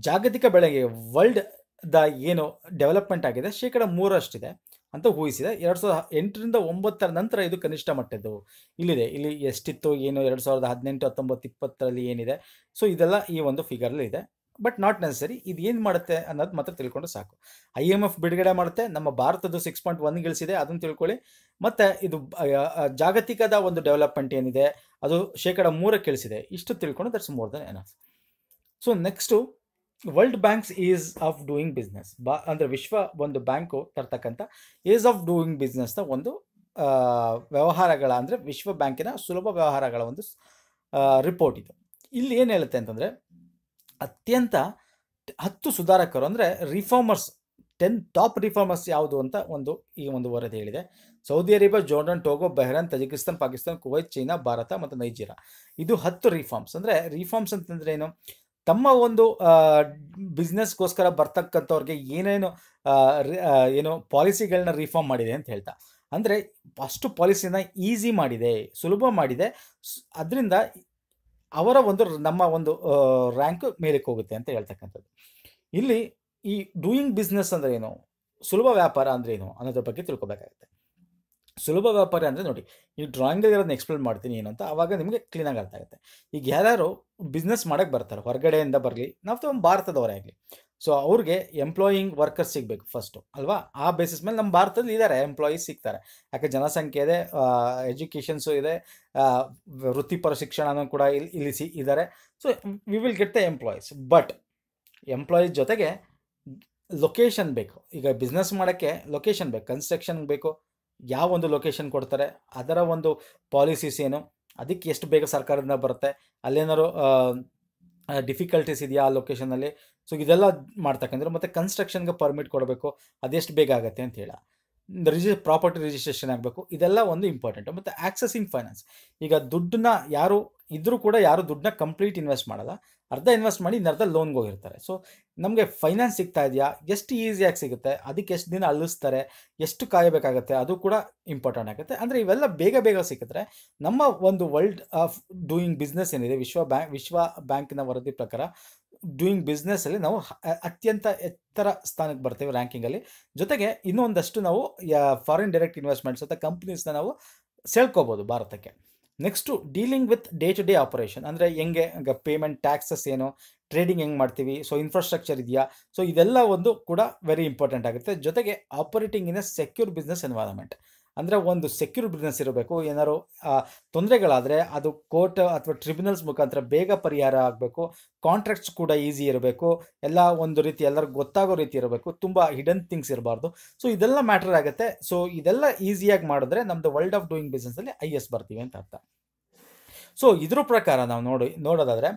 ಜಾಗತಿಕ ಬೆಳೆಗೆ ವರ್ಲ್ಡ್ ದ ಏನು ಡೆವಲಪ್ಮೆಂಟ್ ಆಗಿದೆ ಶೇಕಡ ಮೂರಷ್ಟಿದೆ ಅಂತ ಊಹಿಸಿದೆ ಎರಡು ಸಾವಿರದ ಎಂಟರಿಂದ ಒಂಬತ್ತರ ನಂತರ ಇದು ಕನಿಷ್ಠ ಮಟ್ಟದ್ದು ಇಲ್ಲಿದೆ ಇಲ್ಲಿ ಎಷ್ಟಿತ್ತು ಏನು ಎರಡು ಸಾವಿರದ ಹದಿನೆಂಟು ಹತ್ತೊಂಬತ್ತು ಇಪ್ಪತ್ತರಲ್ಲಿ ಏನಿದೆ ಸೊ ಇದೆಲ್ಲ ಈ ಒಂದು ಫಿಗರ್ ಇದೆ ಬಟ್ ನಾಟ್ ನೆಸಸರಿ ಇದು ಏನು ಮಾಡುತ್ತೆ ಅನ್ನೋದು ಮಾತ್ರ ತಿಳ್ಕೊಂಡು ಸಾಕು ಐ ಎಮ್ ಎಫ್ ಬಿಡುಗಡೆ ಮಾಡುತ್ತೆ ನಮ್ಮ ಭಾರತದ್ದು ಸಿಕ್ಸ್ ಪಾಯಿಂಟ್ ಒನ್ ಗಳಿಸಿದೆ ಅದನ್ನು ತಿಳ್ಕೊಳ್ಳಿ ಮತ್ತೆ ಇದು ಜಾಗತಿಕದ ಒಂದು ಡೆವಲಪ್ಮೆಂಟ್ ಏನಿದೆ ಅದು ಶೇಕಡ ಮೂರಕ್ಕೆ ಕೇಳಿಸಿದೆ ಇಷ್ಟು ತಿಳ್ಕೊಂಡು that's more than enough so next world banks ease of doing business ಬಾ ಅಂದರೆ ವಿಶ್ವ ಒಂದು ಬ್ಯಾಂಕು ತರ್ತಕ್ಕಂಥ ಈಸ್ ಆಫ್ ಡೂಯಿಂಗ್ ಬಿಸ್ನೆಸ್ನ ಒಂದು ವ್ಯವಹಾರಗಳ ಅಂದರೆ ವಿಶ್ವ ಬ್ಯಾಂಕಿನ ಸುಲಭ ವ್ಯವಹಾರಗಳ ಒಂದು ರಿಪೋರ್ಟ್ ಇದು ಇಲ್ಲಿ ಏನು ಹೇಳುತ್ತೆ ಅಂತಂದರೆ ಅತ್ಯಂತ ಹತ್ತು ಸುಧಾರಕರು ಅಂದರೆ ರಿಫಾರ್ಮರ್ಸ್ ಟೆನ್ ಟಾಪ್ ರಿಫಾರ್ಮರ್ಸ್ ಯಾವುದು ಅಂತ ಒಂದು ಈ ಒಂದು ವರದಿ ಹೇಳಿದೆ Saudi Arabia Jordan Togo Bahrain Tajikistan Pakistan Kuwait China Bharat ಮತ್ತು ನೈಜೀರಿಯಾ ಇದು ಹತ್ತು ರಿಫಾರ್ಮ್ಸ್ ಅಂದರೆ ರಿಫಾರ್ಮ್ಸ್ ಅಂತಂದ್ರೆ ಏನು ತಮ್ಮ ಒಂದು ಬಿಸ್ನೆಸ್ಗೋಸ್ಕರ ಬರ್ತಕ್ಕಂಥವ್ರಿಗೆ ಏನೇನು ಏನು ಪಾಲಿಸಿಗಳನ್ನ ರಿಫಾರ್ಮ್ ಮಾಡಿದೆ ಅಂತ ಹೇಳ್ತಾ ಅಂದರೆ ಅಷ್ಟು ಪಾಲಿಸಿನ ಈಸಿ ಮಾಡಿದೆ ಸುಲಭ ಮಾಡಿದೆ ಅದರಿಂದ ಅವರ ಒಂದು ನಮ್ಮ ಒಂದು ರ್ಯಾಂಕ್ ಮೇಲಕ್ಕೆ ಹೋಗುತ್ತೆ ಅಂತ ಹೇಳ್ತಕ್ಕಂಥದ್ದು ಇಲ್ಲಿ ಈ ಡೂಯಿಂಗ್ ಬಿಸ್ನೆಸ್ ಅಂದ್ರೆ ಏನು ಸುಲಭ ವ್ಯಾಪಾರ ಅಂದ್ರೆ ಏನು ಅನ್ನೋದ್ರ ಬಗ್ಗೆ ತಿಳ್ಕೊಬೇಕಾಗುತ್ತೆ ಸುಲಭ ವ್ಯಾಪಾರ ಅಂದರೆ ನೋಡಿ ಈ ಡ್ರಾಯಿಂಗ್ ಇರೋದನ್ನ ಎಕ್ಸ್ಪ್ಲೇನ್ ಮಾಡ್ತೀನಿ ಏನಂತ ಆವಾಗ ನಿಮಗೆ ಕ್ಲೀನಾಗಿ ಅರ್ಥ ಆಗುತ್ತೆ ಈಗ ಯಾರ್ಯಾರು ಬಿಸ್ನೆಸ್ ಮಾಡೋಕ್ಕೆ ಬರ್ತಾರೆ ಹೊರಗಡೆಯಿಂದ ಬರಲಿ ನಾವು ನಮ್ಮ ಭಾರತದವರೇ ಆಗಲಿ ಸೊ ಅವ್ರಿಗೆ ಎಂಪ್ಲಾಯಿಂಗ್ ವರ್ಕರ್ಸ್ ಸಿಗಬೇಕು ಫಸ್ಟು ಅಲ್ವಾ ಆ ಬೇಸಿಸ್ ಮೇಲೆ ನಮ್ಮ ಭಾರತದಲ್ಲಿ ಇದ್ದಾರೆ ಎಂಪ್ಲಾಯೀಸ್ ಸಿಗ್ತಾರೆ ಯಾಕೆ ಜನಸಂಖ್ಯೆ ಇದೆ ಎಜುಕೇಷನ್ಸು ಇದೆ ವೃತ್ತಿಪರ ಶಿಕ್ಷಣನೂ ಕೂಡ ಇಲ್ಲಿ ಇಲ್ಲಿ ಸಿ ಇದ್ದಾರೆ so we will get the employees but employees ಜೊತೆಗೆ ಲೊಕೇಶನ್ ಬೇಕು ಈಗ ಬಿಸ್ನೆಸ್ ಮಾಡೋಕ್ಕೆ ಲೊಕೇಶನ್ ಬೇಕು ಕನ್ಸ್ಟ್ರಕ್ಷನ್ ಬೇಕು ಯಾವ ಒಂದು ಲೊಕೇಶನ್ ಕೊಡ್ತಾರೆ ಅದರ ಒಂದು ಪಾಲಿಸೀಸ್ ಏನು ಅದಕ್ಕೆ ಎಷ್ಟು ಬೇಗ ಸರ್ಕಾರದಿಂದ ಬರುತ್ತೆ ಅಲ್ಲೇನಾದ್ರು ಡಿಫಿಕಲ್ಟೀಸ್ ಇದೆಯಾ ಆ ಲೊಕೇಶನಲ್ಲಿ ಸೊ ಇದೆಲ್ಲ ಮಾಡ್ತಕ್ಕಂದ್ರೆ ಮತ್ತೆ ಕನ್ಸ್ಟ್ರಕ್ಷನ್ಗೆ ಪರ್ಮಿಟ್ ಕೊಡಬೇಕು ಅದೆಷ್ಟು ಬೇಗ ಆಗುತ್ತೆ ಅಂತ ಹೇಳ ರಿಜಿ ಪ್ರಾಪರ್ಟಿ ರಿಜಿಸ್ಟ್ರೇಷನ್ ಆಗಬೇಕು ಇದೆಲ್ಲ ಒಂದು ಇಂಪಾರ್ಟೆಂಟ್ ಮತ್ತು ಆಕ್ಸೆಸಿಂಗ್ ಫೈನಾನ್ಸ್ ಈಗ ದುಡ್ಡನ್ನ ಯಾರು ಇದ್ರೂ ಕೂಡ ಯಾರು ದುಡ್ಡನ್ನ ಕಂಪ್ಲೀಟ್ ಇನ್ವೆಸ್ಟ್ ಮಾಡಲ್ಲ ಅರ್ಧ ಇನ್ವೆಸ್ಟ್ ಮಾಡಿ ಇನ್ನರ್ಧ ಲೋನ್ಗೆ ಹೋಗಿರ್ತಾರೆ ಸೊ ನಮಗೆ ಫೈನಾನ್ಸ್ ಸಿಗ್ತಾ ಇದೆಯಾ ಎಷ್ಟು ಈಸಿಯಾಗಿ ಸಿಗುತ್ತೆ ಅದಕ್ಕೆ ಎಷ್ಟು ದಿನ ಅಲಿಸ್ತಾರೆ ಎಷ್ಟು ಕಾಯಬೇಕಾಗುತ್ತೆ ಅದು ಕೂಡ ಇಂಪಾರ್ಟೆಂಟ್ ಆಗುತ್ತೆ ಅಂದರೆ ಇವೆಲ್ಲ ಬೇಗ ಬೇಗ ಸಿಕ್ಕಿದ್ರೆ ನಮ್ಮ ಒಂದು ವರ್ಲ್ಡ್ ಆಫ್ ಡೂಯಿಂಗ್ ಬಿಸ್ನೆಸ್ ಏನಿದೆ ವಿಶ್ವ ಬ್ಯಾಂಕ್ ವಿಶ್ವ ಬ್ಯಾಂಕಿನ ವರದಿ ಪ್ರಕಾರ ಡೂಯಿಂಗ್ ಬಿಸ್ನೆಸ್ಸಲ್ಲಿ ನಾವು ಅತ್ಯಂತ ಎತ್ತರ ಸ್ಥಾನಕ್ಕೆ ಬರ್ತೇವೆ ರ್ಯಾಂಕಿಂಗಲ್ಲಿ ಜೊತೆಗೆ ಇನ್ನೊಂದಷ್ಟು ನಾವು ಫಾರಿನ್ ಡೈರೆಕ್ಟ್ ಇನ್ವೆಸ್ಟ್ಮೆಂಟ್ಸ್ ಅಥವಾ ಕಂಪ್ನೀಸ್ನ ನಾವು ಸೇಳ್ಕೋಬೋದು ಭಾರತಕ್ಕೆ next dealing with day to day operation ಅಂದರೆ ಹೆಂಗೆ ಪೇಮೆಂಟ್ ಟ್ಯಾಕ್ಸಸ್ ಏನು ಟ್ರೇಡಿಂಗ್ ಹೆಂಗೆ ಮಾಡ್ತೀವಿ ಸೊ ಇನ್ಫ್ರಾಸ್ಟ್ರಕ್ಚರ್ ಇದೆಯಾ ಸೊ ಇದೆಲ್ಲ ಒಂದು ಕೂಡ ವೆರಿ ಇಂಪಾರ್ಟೆಂಟ್ ಆಗುತ್ತೆ ಜೊತೆಗೆ operating in a secure business environment ಅಂದರೆ ಒಂದು ಸೆಕ್ಯೂರ್ ಬಿಸ್ನೆಸ್ ಇರಬೇಕು ಏನಾದ್ರು ತೊಂದರೆಗಳಾದರೆ ಅದು ಕೋರ್ಟ್ ಅಥವಾ ಟ್ರಿಬ್ಯುನಲ್ಸ್ ಮುಖಾಂತರ ಬೇಗ ಪರಿಹಾರ ಆಗಬೇಕು ಕಾಂಟ್ರಾಕ್ಟ್ಸ್ ಕೂಡ ಈಸಿ ಇರಬೇಕು ಎಲ್ಲ ಒಂದು ರೀತಿ ಎಲ್ಲರಿಗೂ ಗೊತ್ತಾಗೋ ರೀತಿ ಇರಬೇಕು ತುಂಬ ಹಿಡನ್ ಥಿಂಗ್ಸ್ ಇರಬಾರ್ದು ಸೊ ಇದೆಲ್ಲ ಮ್ಯಾಟರ್ ಆಗುತ್ತೆ ಸೊ ಇದೆಲ್ಲ ಈಸಿಯಾಗಿ ಮಾಡಿದ್ರೆ ನಮ್ಮದು ವರ್ಲ್ಡ್ ಆಫ್ ಡೂಯಿಂಗ್ ಬಿಸ್ನೆಸ್ಸಲ್ಲಿ ಐ ಎಸ್ ಬರ್ತೀವಿ ಅಂತ ಅರ್ಥ ಸೊ ಇದ್ರ ಪ್ರಕಾರ ನಾವು ನೋಡಿ ನೋಡೋದಾದರೆ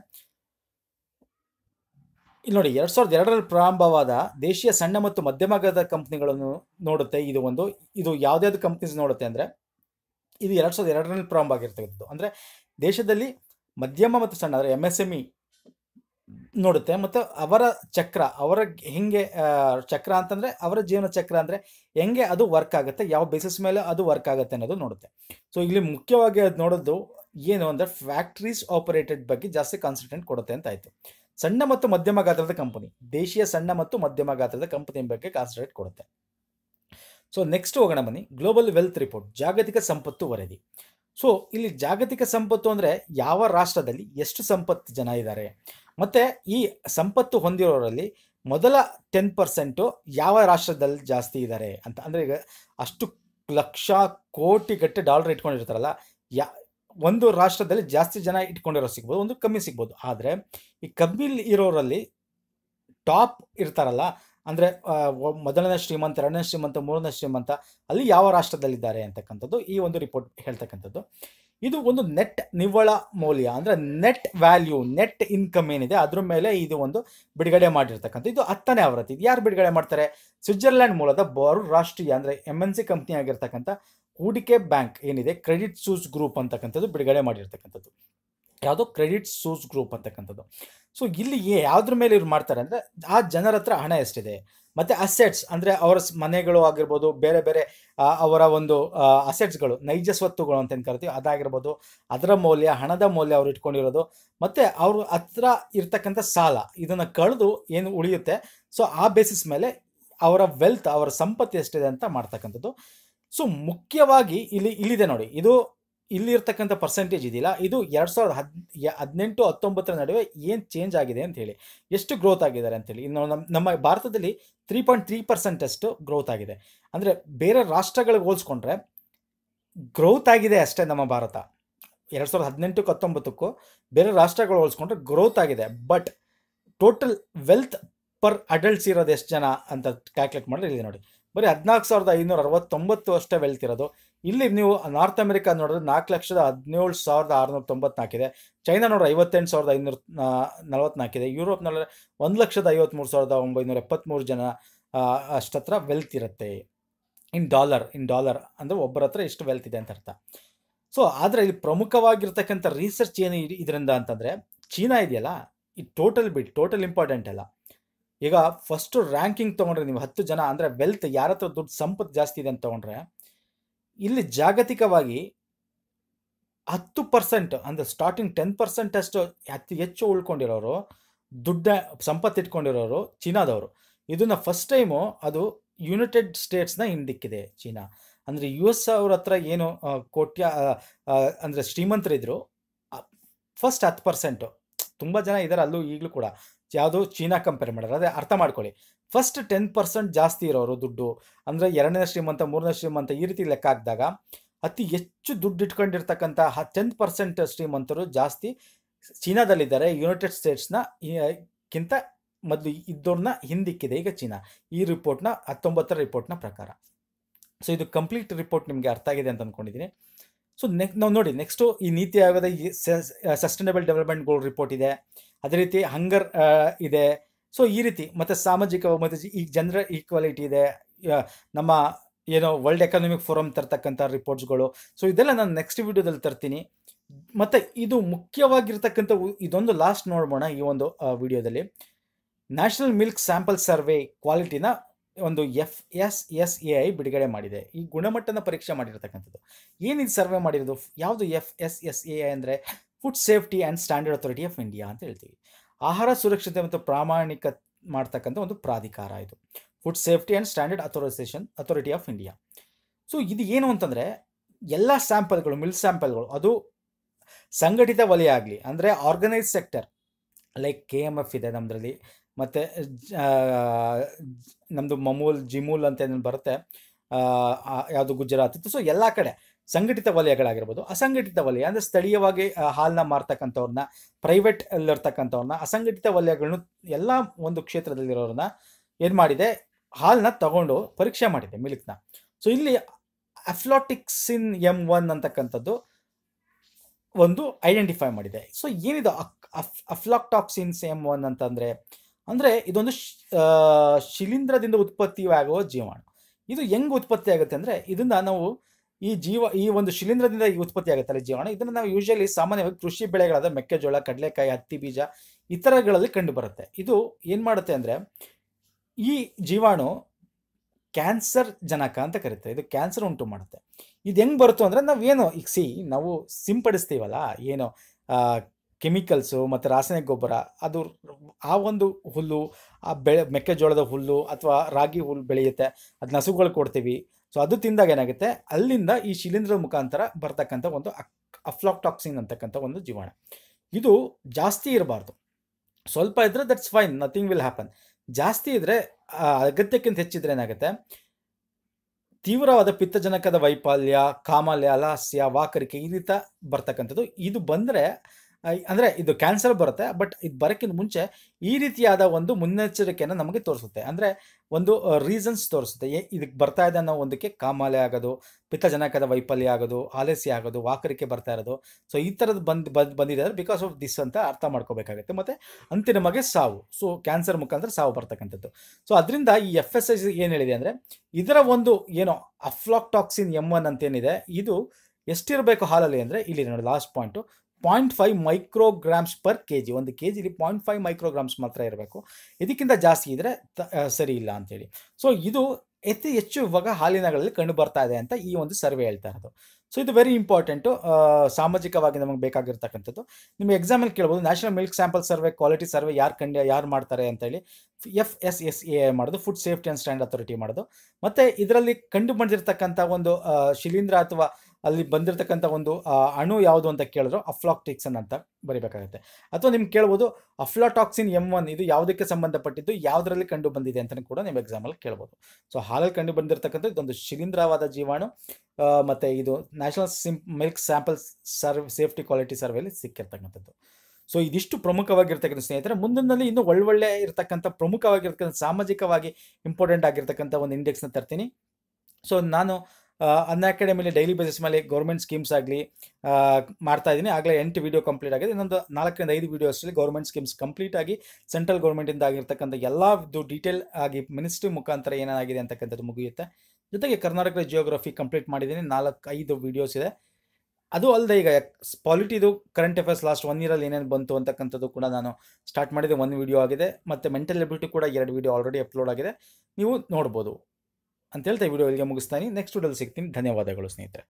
ಇಲ್ಲಿ ನೋಡಿ ಎರಡು ಸಾವಿರದ ಎರಡರಲ್ಲಿ ಪ್ರಾರಂಭವಾದ ದೇಶೀಯ ಸಣ್ಣ ಮತ್ತು ಮಧ್ಯಮ ಗದ ಕಂಪ್ನಿಗಳನ್ನು ನೋಡುತ್ತೆ ಇದು ಒಂದು ಇದು ಯಾವುದ್ಯಾವ್ದು ಕಂಪ್ನೀಸ್ ನೋಡುತ್ತೆ ಅಂದರೆ ಇದು ಎರಡು ಸಾವಿರದ ಎರಡರಲ್ಲಿ ಪ್ರಾರಂಭ ಆಗಿರ್ತಕ್ಕಂಥದ್ದು ಅಂದರೆ ದೇಶದಲ್ಲಿ ಮಧ್ಯಮ ಮತ್ತು ಸಣ್ಣ ಅಂದರೆ M S M E e ನೋಡುತ್ತೆ ಮತ್ತು ಅವರ ಚಕ್ರ ಅವರ ಹೆಂಗೆ ಚಕ್ರ ಅಂತಂದರೆ ಅವರ ಜೀವನ ಚಕ್ರ ಅಂದರೆ ಹೆಂಗೆ ಅದು ವರ್ಕ್ ಆಗುತ್ತೆ ಯಾವ ಬೇಸಿಸ್ ಮೇಲೆ ಅದು ವರ್ಕ್ ಆಗುತ್ತೆ ಅನ್ನೋದು ನೋಡುತ್ತೆ ಸೊ ಇಲ್ಲಿ ಮುಖ್ಯವಾಗಿ ಅದು ನೋಡೋದು ಏನು ಅಂದರೆ ಫ್ಯಾಕ್ಟ್ರೀಸ್ ಆಪರೇಟೆಡ್ ಬಗ್ಗೆ ಜಾಸ್ತಿ ಕಾನ್ಸಂಟ್ರೇಟ್ ಕೊಡುತ್ತೆ ಅಂತ ಆಯಿತು ಸಣ್ಣ ಮತ್ತು ಮಧ್ಯಮ ಗಾತ್ರದ ಕಂಪನಿ ದೇಶೀಯ ಸಣ್ಣ ಮತ್ತು ಮಧ್ಯಮ ಗಾತ್ರದ ಕಂಪನಿ ಬಗ್ಗೆ ಕಾನ್ಸಂಟ್ರೇಟ್ ಕೊಡುತ್ತೆ ಸೊ ನೆಕ್ಸ್ಟ್ ಹೋಗೋಣ ಬನ್ನಿ ಗ್ಲೋಬಲ್ ವೆಲ್ತ್ ರಿಪೋರ್ಟ್ ಜಾಗತಿಕ ಸಂಪತ್ತು ವರದಿ ಸೊ ಇಲ್ಲಿ ಜಾಗತಿಕ ಸಂಪತ್ತು ಅಂದರೆ ಯಾವ ರಾಷ್ಟ್ರದಲ್ಲಿ ಎಷ್ಟು ಸಂಪತ್ತು ಜನ ಇದ್ದಾರೆ ಮತ್ತು ಈ ಸಂಪತ್ತು ಹೊಂದಿರೋರಲ್ಲಿ ಮೊದಲ ಟೆನ್ ಪರ್ಸೆಂಟು ಯಾವ ರಾಷ್ಟ್ರದಲ್ಲಿ ಜಾಸ್ತಿ ಇದ್ದಾರೆ ಅಂತ ಅಂದರೆ ಈಗ ಅಷ್ಟು ಲಕ್ಷ ಕೋಟಿ ಗಟ್ಟೆ ಡಾಲರ್ ಇಟ್ಕೊಂಡಿರ್ತಾರಲ್ಲ ಯಾ ಒಂದು ರಾಷ್ಟ್ರದಲ್ಲಿ ಜಾಸ್ತಿ ಜನ ಇಟ್ಕೊಂಡಿರೋ ಸಿಗ್ಬೋದು ಒಂದು ಕಮ್ಮಿ ಸಿಗ್ಬೋದು ಆದರೆ ಈ ಕಮ್ಮಿ ಇರೋರಲ್ಲಿ ಟಾಪ್ ಇರ್ತಾರಲ್ಲ ಅಂದರೆ ಮೊದಲನೇ ಶ್ರೀಮಂತ ಎರಡನೇ ಶ್ರೀಮಂತ ಮೂರನೇ ಶ್ರೀಮಂತ ಅಲ್ಲಿ ಯಾವ ರಾಷ್ಟ್ರದಲ್ಲಿದ್ದಾರೆ ಅಂತಕ್ಕಂಥದ್ದು ಈ ಒಂದು ರಿಪೋರ್ಟ್ ಹೇಳ್ತಕ್ಕಂಥದ್ದು ಇದು ಒಂದು ನೆಟ್ ನಿವ್ವಳ ಮೌಲ್ಯ ಅಂದರೆ ನೆಟ್ ವ್ಯಾಲ್ಯೂ ನೆಟ್ ಇನ್ಕಮ್ ಏನಿದೆ ಅದ್ರ ಮೇಲೆ ಇದು ಒಂದು ಬಿಡುಗಡೆ ಮಾಡಿರ್ತಕ್ಕಂಥ ಇದು ಹತ್ತನೇ ಆವೃತ್ತಿ ಇದು ಯಾರು ಬಿಡುಗಡೆ ಮಾಡ್ತಾರೆ ಸ್ವಿಟ್ಜರ್ಲ್ಯಾಂಡ್ ಮೂಲದ ರಾಷ್ಟ್ರೀಯ ಅಂದರೆ ಎಮ್ ಎನ್ ಸಿ ಕಂಪ್ನಿ ಆಗಿರ್ತಕ್ಕಂಥ ಹೂಡಿಕೆ ಬ್ಯಾಂಕ್ ಏನಿದೆ ಕ್ರೆಡಿಟ್ ಸೂಸ್ ಗ್ರೂಪ್ ಅಂತಕ್ಕಂಥದ್ದು ಬಿಡುಗಡೆ ಮಾಡಿರ್ತಕ್ಕಂಥದ್ದು ಯಾವುದೋ ಕ್ರೆಡಿಟ್ ಸೂಸ್ ಗ್ರೂಪ್ ಅಂತಕ್ಕಂಥದ್ದು ಸೊ ಇಲ್ಲಿ ಯಾವ್ದ್ರ ಮೇಲೆ ಇವ್ರು ಮಾಡ್ತಾರೆ ಅಂದರೆ ಆ ಜನರ ಹತ್ರ ಹಣ ಎಷ್ಟಿದೆ ಮತ್ತು ಅಸೆಟ್ಸ್ ಅಂದರೆ ಅವರ ಮನೆಗಳು ಆಗಿರ್ಬೋದು ಬೇರೆ ಬೇರೆ ಅವರ ಒಂದು ಅಸೆಟ್ಸ್ಗಳು ನೈಜ ಸ್ವತ್ತುಗಳು ಅಂತ ಏನು ಕರಿತೀವಿ ಅದಾಗಿರ್ಬೋದು ಅದರ ಮೌಲ್ಯ ಹಣದ ಮೌಲ್ಯ ಅವ್ರು ಇಟ್ಕೊಂಡಿರೋದು ಮತ್ತು ಅವ್ರ ಹತ್ರ ಇರ್ತಕ್ಕಂಥ ಸಾಲ ಇದನ್ನು ಕಳೆದು ಏನು ಉಳಿಯುತ್ತೆ ಸೊ ಆ ಬೇಸಿಸ್ ಮೇಲೆ ಅವರ ವೆಲ್ತ್ ಅವರ ಸಂಪತ್ತಿ ಎಷ್ಟಿದೆ ಅಂತ ಮಾಡ್ತಕ್ಕಂಥದ್ದು ಸೊ ಮುಖ್ಯವಾಗಿ ಇಲ್ಲಿ ಇಲ್ಲಿದೆ ನೋಡಿ ಇದು ಇಲ್ಲಿರ್ತಕ್ಕಂಥ ಪರ್ಸೆಂಟೇಜ್ ಇದೆಯಲ್ಲ ಇದು ಎರಡು ಸಾವಿರದ ಹದ್ ಹದಿನೆಂಟು ಹತ್ತೊಂಬತ್ತರ ನಡುವೆ ಏನು ಚೇಂಜ್ ಆಗಿದೆ ಅಂತ ಹೇಳಿ ಎಷ್ಟು ಗ್ರೋತ್ ಆಗಿದ್ದಾರೆ ಅಂತೇಳಿ ಇನ್ನು ನಮ್ಮ ನಮ್ಮ ಭಾರತದಲ್ಲಿ ತ್ರೀ ಪಾಯಿಂಟ್ ತ್ರೀ ಪರ್ಸೆಂಟ್ ಅಷ್ಟು ಗ್ರೋತ್ ಆಗಿದೆ ಅಂದರೆ ಬೇರೆ ರಾಷ್ಟ್ರಗಳಿಗೆ ಹೋಲಿಸ್ಕೊಂಡ್ರೆ ಗ್ರೋತ್ ಆಗಿದೆ ಅಷ್ಟೇ ನಮ್ಮ ಭಾರತ ಎರಡು ಸಾವಿರದ ಹದಿನೆಂಟಕ್ಕೆ ಹತ್ತೊಂಬತ್ತಕ್ಕೂ ಬೇರೆ ರಾಷ್ಟ್ರಗಳು ಹೋಲ್ಸ್ಕೊಂಡ್ರೆ ಗ್ರೋತ್ ಆಗಿದೆ but total wealth per adults ಇರೋದು ಎಷ್ಟು ಜನ ಅಂತ ಕ್ಯಾಲ್ಕುಲೇಟ್ ಮಾಡಿದ್ರೆ ಇಲ್ಲಿ ನೋಡಿ ಬರೀ ಹದಿನಾಲ್ಕು ಸಾವಿರದ ಐನೂರ ಅರವತ್ತೊಂಬತ್ತು ಅಷ್ಟೇ ಬೆಳ್ತಿರೋದು ಇಲ್ಲಿ ನೀವು ನಾರ್ತ್ ಅಮೆರಿಕಾ ನೋಡಿದ್ರೆ ನಾಲ್ಕು ಲಕ್ಷದ ಹದಿನೇಳು ಸಾವಿರದ ಆರುನೂರ ತೊಂಬತ್ನಾಲ್ಕಿದೆ ಚೈನಾ ನೋಡಿದ್ರೆ ಐವತ್ತೆಂಟು ಸಾವಿರದ ಐನೂರ ನಲವತ್ನಾಲ್ಕಿದೆ ಯುರೋಪ್ನಲ್ಲಿ ಒಂದು ಲಕ್ಷದ ಐವತ್ತ್ಮೂರು ಸಾವಿರದ ಒಂಬೈನೂರ ಎಪ್ಪತ್ತ್ಮೂರು ಜನ ಅಷ್ಟತ್ರ ವೆಲ್ತಿರುತ್ತೆ ಇನ್ ಡಾಲರ್ ಇನ್ ಡಾಲರ್ ಅಂದರೆ ಒಬ್ಬರ ಹತ್ರ ಎಷ್ಟು ವೆಲ್ತ್ ಇದೆ ಅಂತ ಅರ್ಥ ಸೊ ಆದರೆ ಇಲ್ಲಿ ಪ್ರಮುಖವಾಗಿರ್ತಕ್ಕಂಥ ರೀಸರ್ಚ್ ಏನು ಇದರಿಂದ ಅಂತಂದರೆ ಚೀನಾ ಇದೆಯಲ್ಲ ಈ ಟೋಟಲ್ ಬಿಟ್ ಟೋಟಲ್ ಇಂಪಾರ್ಟೆಂಟ್ ಅಲ್ಲ ಈಗ ಫಸ್ಟು ರ್ಯಾಂಕಿಂಗ್ ತೊಗೊಂಡ್ರೆ ನೀವು ಹತ್ತು ಜನ ಅಂದರೆ ವೆಲ್ತ್ ಯಾರ ಹತ್ರ ದುಡ್ಡು ಸಂಪತ್ತು ಜಾಸ್ತಿ ಇದೆ ಅಂತ ತೊಗೊಂಡ್ರೆ ಇಲ್ಲಿ ಜಾಗತಿಕವಾಗಿ ಹತ್ತು ಪರ್ಸೆಂಟ್ ಅಂದರೆ ಸ್ಟಾರ್ಟಿಂಗ್ ಟೆನ್ ಪರ್ಸೆಂಟ್ ಅಷ್ಟು ಅತಿ ಹೆಚ್ಚು ಉಳ್ಕೊಂಡಿರೋರು ದುಡ್ಡ ಸಂಪತ್ತು ಇಟ್ಕೊಂಡಿರೋರು ಚೀನಾದವರು ಇದನ್ನು ಫಸ್ಟ್ ಟೈಮು ಅದು ಯುನೈಟೆಡ್ ಸ್ಟೇಟ್ಸ್ನ ಹಿಂದಿಕ್ಕಿದೆ ಚೀನಾ ಅಂದರೆ ಯು ಎಸ್ ಅವ್ರ ಹತ್ರ ಏನು ಕೋಟ್ಯ ಅಂದರೆ ಶ್ರೀಮಂತರಿದ್ದರು ಫಸ್ಟ್ ಹತ್ತು ಪರ್ಸೆಂಟು ತುಂಬ ಜನ ಇದ್ದಾರೆ ಅಲ್ಲೂ ಈಗಲೂ ಕೂಡ ಯಾವುದು ಚೀನಾ ಕಂಪೇರ್ ಮಾಡಿದ್ರೆ ಅದೇ ಅರ್ಥ ಮಾಡ್ಕೊಳ್ಳಿ ಫಸ್ಟ್ ಟೆನ್ ಪರ್ಸೆಂಟ್ ಜಾಸ್ತಿ ಇರೋರು ದುಡ್ಡು ಅಂದರೆ ಎರಡನೇ ಶ್ರೀಮಂತ ಮೂರನೇ ಶ್ರೀಮಂತ ಈ ರೀತಿ ಲೆಕ್ಕ ಹಾಕಿದಾಗ ಅತಿ ಹೆಚ್ಚು ದುಡ್ಡು ಇಟ್ಕೊಂಡಿರ್ತಕ್ಕಂಥ ಟೆನ್ ಪರ್ಸೆಂಟ್ ಶ್ರೀಮಂತರು ಜಾಸ್ತಿ ಚೀನಾದಲ್ಲಿದ್ದಾರೆ ಯುನೈಟೆಡ್ ಸ್ಟೇಟ್ಸ್ನ ಕಿಂತ ಮೊದಲು ಇದ್ದೋರ್ನ ಹಿಂದಿಕ್ಕಿದೆ ಈಗ ಚೀನಾ ಈ ರಿಪೋರ್ಟ್ನ ಹತ್ತೊಂಬತ್ತರ ರಿಪೋರ್ಟ್ನ ಪ್ರಕಾರ ಸೊ ಇದು ಕಂಪ್ಲೀಟ್ ರಿಪೋರ್ಟ್ ನಿಮಗೆ ಅರ್ಥ ಆಗಿದೆ ಅಂತ ಅಂದ್ಕೊಂಡಿದ್ದೀನಿ ಸೊ ನೆಕ್ ನಾವು ನೋಡಿ ನೆಕ್ಸ್ಟು ಈ ನೀತಿ ಆಯೋಗದ ಸಸ್ಟೈನಬಲ್ ಡೆವಲಪ್ಮೆಂಟ್ ಗೋಲ್ ರಿಪೋರ್ಟ್ ಇದೆ ಅದೇ ರೀತಿ ಹಂಗರ್ ಇದೆ ಸೊ ಈ ರೀತಿ ಮತ್ತು ಸಾಮಾಜಿಕ ಮತ್ತು ಈ ಜನರ ಈಕ್ವಾಲಿಟಿ ಇದೆ ನಮ್ಮ ಏನೋ ವರ್ಲ್ಡ್ ಎಕನಾಮಿಕ್ ಫೋರಮ್ ತರ್ತಕ್ಕಂಥ ರಿಪೋರ್ಟ್ಸ್ಗಳು ಸೊ ಇದೆಲ್ಲ ನಾನು ನೆಕ್ಸ್ಟ್ ವಿಡಿಯೋದಲ್ಲಿ ತರ್ತೀನಿ ಮತ್ತು ಇದು ಮುಖ್ಯವಾಗಿರ್ತಕ್ಕಂಥ ಇದೊಂದು ಲಾಸ್ಟ್ ನೋಡ್ಬೋಣ ಈ ಒಂದು ವಿಡಿಯೋದಲ್ಲಿ ನ್ಯಾಷನಲ್ ಮಿಲ್ಕ್ ಸ್ಯಾಂಪಲ್ ಸರ್ವೆ ಕ್ವಾಲಿಟಿನ ಒಂದು F S S A I ಬಿಡುಗಡೆ ಮಾಡಿದೆ ಈ ಗುಣಮಟ್ಟನ ಪರೀಕ್ಷೆ ಮಾಡಿರ್ತಕ್ಕಂಥದ್ದು ಏನಿದು ಸರ್ವೆ ಮಾಡಿರೋದು ಯಾವುದು F S S A I ಅಂದರೆ food safety and standard authority of India ಅಂತ ಹೇಳ್ತೀವಿ ಆಹಾರ ಸುರಕ್ಷತೆ ಮತ್ತು ಪ್ರಾಮಾಣಿಕ ಮಾಡ್ತಕ್ಕಂಥ ಒಂದು ಪ್ರಾಧಿಕಾರ ಇದು food safety and standard authorisation authority of India so ಇದು ಏನು ಅಂತಂದರೆ ಎಲ್ಲ ಸ್ಯಾಂಪಲ್ಗಳು ಮಿಲ್ ಸ್ಯಾಂಪಲ್ಗಳು ಅದು ಸಂಘಟಿತ ವಲಯ ಆಗಲಿ ಅಂದರೆ organise sector like K M F ಇದೆ ನಮ್ಮದ್ರಲ್ಲಿ ಮತ್ತು ನಮ್ಮದು ಮಮೂಲ್ ಜಿಮೂಲ್ ಅಂತ ಏನೇನು ಬರುತ್ತೆ ಯಾವುದು ಗುಜರಾತ್ ಇತ್ತು ಸೊ ಎಲ್ಲ ಕಡೆ ಸಂಘಟಿತ ವಲಯಗಳಾಗಿರ್ಬೋದು ಅಸಂಘಟಿತ ವಲಯ ಅಂದರೆ ಸ್ಥಳೀಯವಾಗಿ ಹಾಲ್ನ ಮಾರ್ತಕ್ಕಂಥವ್ರನ್ನ ಪ್ರೈವೇಟ್ ಅಲ್ಲಿರ್ತಕ್ಕಂಥವ್ರನ್ನ ಅಸಂಘಟಿತ ವಲಯಗಳನ್ನು ಎಲ್ಲ ಒಂದು ಕ್ಷೇತ್ರದಲ್ಲಿರೋರನ್ನ ಏನು ಮಾಡಿದೆ ಹಾಲ್ನ ತಗೊಂಡು ಪರೀಕ್ಷೆ ಮಾಡಿದೆ ಮಿಲ್ಕ್ನ ಸೊ ಇಲ್ಲಿ ಅಫ್ಲಾಟಿಕ್ಸಿನ್ ಎಂ ಒನ್ ಅಂತಕ್ಕಂಥದ್ದು ಒಂದು ಐಡೆಂಟಿಫೈ ಮಾಡಿದೆ ಸೊ ಏನಿದು ಅಫ್ಲಾಕ್ಟಾಕ್ಸಿನ್ಸ್ ಎಂ ಒನ್ ಅಂತಂದರೆ ಅಂದರೆ ಇದೊಂದು ಶಿಲೀಂಧ್ರದಿಂದ ಉತ್ಪತ್ತಿಯಾಗುವ ಜೀವಾಣು ಇದು ಹೆಂಗ್ ಉತ್ಪತ್ತಿ ಆಗುತ್ತೆ ಅಂದರೆ ಇದನ್ನು ನಾವು ಈ ಜೀವ ಈ ಒಂದು ಶಿಲೀಂಧ್ರದಿಂದ ಉತ್ಪತ್ತಿ ಆಗುತ್ತಲ್ಲ ಜೀವಾಣು ಇದನ್ನು ನಾವು ಯೂಶಲಿ ಸಾಮಾನ್ಯವಾಗಿ ಕೃಷಿ ಬೆಳೆಗಳಾದ ಮೆಕ್ಕೆಜೋಳ ಕಡಲೆಕಾಯಿ ಹತ್ತಿ ಬೀಜ ಇತರಗಳಲ್ಲಿ ಬರುತ್ತೆ ಇದು ಏನು ಮಾಡುತ್ತೆ ಅಂದರೆ ಈ ಜೀವಾಣು ಕ್ಯಾನ್ಸರ್ ಜನಕ ಅಂತ ಕರೀತಾರೆ ಇದು ಕ್ಯಾನ್ಸರ್ ಉಂಟು ಮಾಡುತ್ತೆ ಇದು ಹೆಂಗೆ ಬರುತ್ತೋ ಅಂದರೆ ನಾವೇನು ಈಗ ಸಿ ನಾವು ಸಿಂಪಡಿಸ್ತೀವಲ್ಲ ಏನು ಕೆಮಿಕಲ್ಸು ಮತ್ತು ರಾಸಾಯನಿಕ ಗೊಬ್ಬರ ಅದು ಆ ಒಂದು ಹುಲ್ಲು ಆ ಬೆಳೆ ಮೆಕ್ಕೆಜೋಳದ ಹುಲ್ಲು ಅಥವಾ ರಾಗಿ ಹುಲ್ಲು ಬೆಳೆಯುತ್ತೆ ಅದು ನಸುಗಳು ಕೊಡ್ತೀವಿ ಸೊ ಅದು ತಿಂದಾಗ ಏನಾಗುತ್ತೆ ಅಲ್ಲಿಂದ ಈ ಶಿಲೀಂಧ್ರದ ಮುಖಾಂತರ ಬರ್ತಕ್ಕಂಥ ಒಂದು ಅಫ್ಲಾಕ್ಟಾಕ್ಸಿನ್ ಅಂತಕ್ಕಂಥ ಒಂದು ಜೀವಾಣ ಇದು ಜಾಸ್ತಿ ಇರಬಾರ್ದು ಸ್ವಲ್ಪ ಇದ್ದರೆ that's fine nothing will happen ಜಾಸ್ತಿ ಇದ್ದರೆ ಅಗತ್ಯಕ್ಕಿಂತ ಹೆಚ್ಚಿದ್ರೆ ಏನಾಗುತ್ತೆ ತೀವ್ರವಾದ ಪಿತ್ತಜನಕದ ವೈಫಲ್ಯ ಕಾಮಲ್ಯ ಅಲಾಸ್ಯ ವಾಕರಿಕೆ ಈ ರೀತಿ ಬರ್ತಕ್ಕಂಥದ್ದು ಇದು ಬಂದರೆ ಅಂದರೆ ಇದು ಕ್ಯಾನ್ಸರ್ ಬರುತ್ತೆ ಬಟ್ ಇದು ಬರೋಕ್ಕಿಂತ ಮುಂಚೆ ಈ ರೀತಿಯಾದ ಒಂದು ಮುನ್ನೆಚ್ಚರಿಕೆಯನ್ನು ನಮಗೆ ತೋರಿಸುತ್ತೆ ಅಂದರೆ ಒಂದು ರೀಸನ್ಸ್ ತೋರಿಸುತ್ತೆ ಇದಕ್ಕೆ ಬರ್ತಾ ಇದೆ ಅನ್ನೋ ಒಂದಕ್ಕೆ ಕಾಮಾಲೆ ಆಗೋದು ಪಿತ್ತಜನಕದ ವೈಫಲ್ಯ ಆಗೋದು ಆಲಸ್ಯ ಆಗೋದು ವಾಕರಿಕೆ ಬರ್ತಾ ಇರೋದು ಸೊ ಈ ಥರದ್ದು ಬಂದ್ ಬಂದು ಬಂದಿದೆ ಅಂದರೆ ಬಿಕಾಸ್ ಆಫ್ ದಿಸ್ ಅಂತ ಅರ್ಥ ಮಾಡ್ಕೋಬೇಕಾಗುತ್ತೆ ಮತ್ತು ಅಂತಿಮವಾಗಿ ಸಾವು ಸೊ ಕ್ಯಾನ್ಸರ್ ಮುಖಾಂತರ ಸಾವು ಬರ್ತಕ್ಕಂಥದ್ದು ಸೊ ಅದರಿಂದ ಈ ಎಫ್ ಎಸ್ ಎಸ್ ಏನು ಹೇಳಿದೆ ಅಂದರೆ ಇದರ ಒಂದು ಏನೋ ಅಫ್ಲಾಕ್ಟಾಕ್ಸಿನ್ ಎಮ್ ಒನ್ ಏನಿದೆ ಇದು ಎಷ್ಟಿರಬೇಕು ಹಾಲಲ್ಲಿ ಅಂದರೆ ಇಲ್ಲಿ ನೋಡಿ last point point five micrograms per K G ಒಂದು ಕೆ ಜಿಲಿ ಪಾಯಿಂಟ್ ಫೈವ್ ಮೈಕ್ರೋಗ್ರಾಮ್ಸ್ ಮಾತ್ರ ಇರಬೇಕು ಇದಕ್ಕಿಂತ ಜಾಸ್ತಿ ಇದ್ದರೆ ಸರಿ ಇಲ್ಲ ಅಂತೇಳಿ ಸೊ ಇದು ಅತಿ ಹೆಚ್ಚು ಇವಾಗ ಹಾಲಿನಗಳಲ್ಲಿ ಕಂಡು ಬರ್ತಾ ಇದೆ ಅಂತ ಈ ಒಂದು ಸರ್ವೆ ಹೇಳ್ತಾ ಇರೋದು ಸೊ ಇದು ವೆರಿ ಇಂಪಾರ್ಟೆಂಟು ಸಾಮಾಜಿಕವಾಗಿ ನಮಗೆ ಬೇಕಾಗಿರ್ತಕ್ಕಂಥದ್ದು ನಿಮ್ಮ ಎಕ್ಸಾಮಲ್ಲಿ ಕೇಳ್ಬೋದು national milk sample survey quality survey ಯಾರು ಕಂಡು ಯಾರು ಮಾಡ್ತಾರೆ ಅಂತೇಳಿ F S S A I ಮಾಡೋದು food safety and standard authority ಮಾಡೋದು ಮತ್ತು ಇದರಲ್ಲಿ ಕಂಡು ಬಂದಿರತಕ್ಕಂಥ ಒಂದು ಶಿಲೀಂಧ್ರ ಅಥವಾ ಅಲ್ಲಿ ಬಂದಿರತಕ್ಕಂಥ ಒಂದು ಅಣು ಯಾವುದು ಅಂತ ಕೇಳಿದ್ರು ಅಫ್ಲಾಕ್ಟಿಕ್ಸನ್ ಅಂತ ಬರಿಬೇಕಾಗುತ್ತೆ ಅಥವಾ ನಿಮ್ಗೆ ಕೇಳ್ಬೋದು ಅಫ್ಲಾಟಾಕ್ಸಿನ್ ಎಮ್ ಒನ್ ಇದು ಯಾವುದಕ್ಕೆ ಸಂಬಂಧಪಟ್ಟಿದ್ದು ಯಾವುದರಲ್ಲಿ ಕಂಡು ಬಂದಿದೆ ಅಂತಲೂ ಕೂಡ ನೀವು ಎಕ್ಸಾಮಲ್ಲಿ ಕೇಳ್ಬೋದು ಸೊ ಹಾಲಲ್ಲಿ ಕಂಡು ಬಂದಿರತಕ್ಕಂಥ ಇದೊಂದು ಶಿಲೀಂಧ್ರವಾದ ಜೀವಾಣು ಮತ್ತು ಇದು ನ್ಯಾಷನಲ್ ಸಿಂ milk sample survey safety quality ಸರ್ವೆಯಲ್ಲಿ ಸಿಕ್ಕಿರ್ತಕ್ಕಂಥದ್ದು ಸೊ ಇದಿಷ್ಟು ಪ್ರಮುಖವಾಗಿರ್ತಕ್ಕಂಥ ಸ್ನೇಹಿತರೆ ಮುಂದಿನಲ್ಲಿ ಇನ್ನೂ ಒಳ್ಳೊಳ್ಳೆ ಇರತಕ್ಕಂಥ ಪ್ರಮುಖವಾಗಿರ್ತಕ್ಕಂಥ ಸಾಮಾಜಿಕವಾಗಿ ಇಂಪಾರ್ಟೆಂಟ್ ಆಗಿರ್ತಕ್ಕಂಥ ಒಂದು ಇಂಡೆಕ್ಸ್ನ ತರ್ತೀನಿ ಸೊ ನಾನು ಅಕಾಡೆಮಿಯಲ್ಲಿ ಡೈಲಿ ಬೇಸಿಸ್ ಮೇಲೆ ಗೌರ್ಮೆಂಟ್ ಸ್ಕೀಮ್ಸ್ ಆಗಲಿ ಮಾಡ್ತಾ ಇದ್ದೀನಿ ಆಗಲೇ ಎಂಟು ವೀಡಿಯೋ ಕಂಪ್ಲೀಟ್ ಆಗಿದೆ ಇನ್ನೊಂದು ನಾಲ್ಕರಿಂದ ಐದು ಅಷ್ಟರಲ್ಲಿ ಗೌರ್ಮೆಂಟ್ ಸ್ಕೀಮ್ಸ್ ಕಂಪ್ಲೀಟ್ ಆಗಿ ಸೆಂಟ್ರಲ್ ಗೌರ್ಮೆಂಟಿಂದ ಆಗಿರ್ತಕ್ಕಂಥ ಎಲ್ಲದು ಡೀಟೇಲ್ ಆಗಿ ಮಿನಿಸ್ಟ್ರಿ ಮುಖಾಂತರ ಏನೇನಾಗಿದೆ ಅಂತಕ್ಕಂಥದ್ದು ಮುಗಿಯುತ್ತೆ ಜೊತೆಗೆ ಕರ್ನಾಟಕದ ಜಿಯೋಗ್ರಫಿ ಕಂಪ್ಲೀಟ್ ಮಾಡಿದ್ದೀನಿ ನಾಲ್ಕು ಐದು ವೀಡಿಯೋಸ್ ಇದೆ ಅದು ಅಲ್ಲದೆ ಈಗ ಪಾಲಿಟಿದು ಕರೆಂಟ್ ಅಫೇರ್ಸ್ ಲಾಸ್ಟ್ ಒನ್ ಇಯರಲ್ಲಿ ಏನೇನು ಬಂತು ಅಂತಕ್ಕಂಥದ್ದು ಕೂಡ ನಾನು ಸ್ಟಾರ್ಟ್ ಮಾಡಿದೆ ಒಂದು ವೀಡಿಯೋ ಆಗಿದೆ ಮತ್ತು ಮೆಂಟಲ್ ಎಬಿಲಿಟಿ ಕೂಡ ಎರಡು ವೀಡಿಯೋ ಆಲ್ರೆಡಿ ಅಪ್ಲೋಡ್ ಆಗಿದೆ ನೀವು ನೋಡ್ಬೋದು ಅಂತ ಈ ವಿಡಿಯೋ ಇಲ್ಲಿಗೆ ಮುಗಿಸ್ತಾನೆ ನೆಕ್ಸ್ಟ್ ವಿಡಿಯೋಲ್ಲಿ ಸಿಗ್ತೀನಿ ಧನ್ಯವಾದಗಳು ಸ್ನೇಹಿತರೆ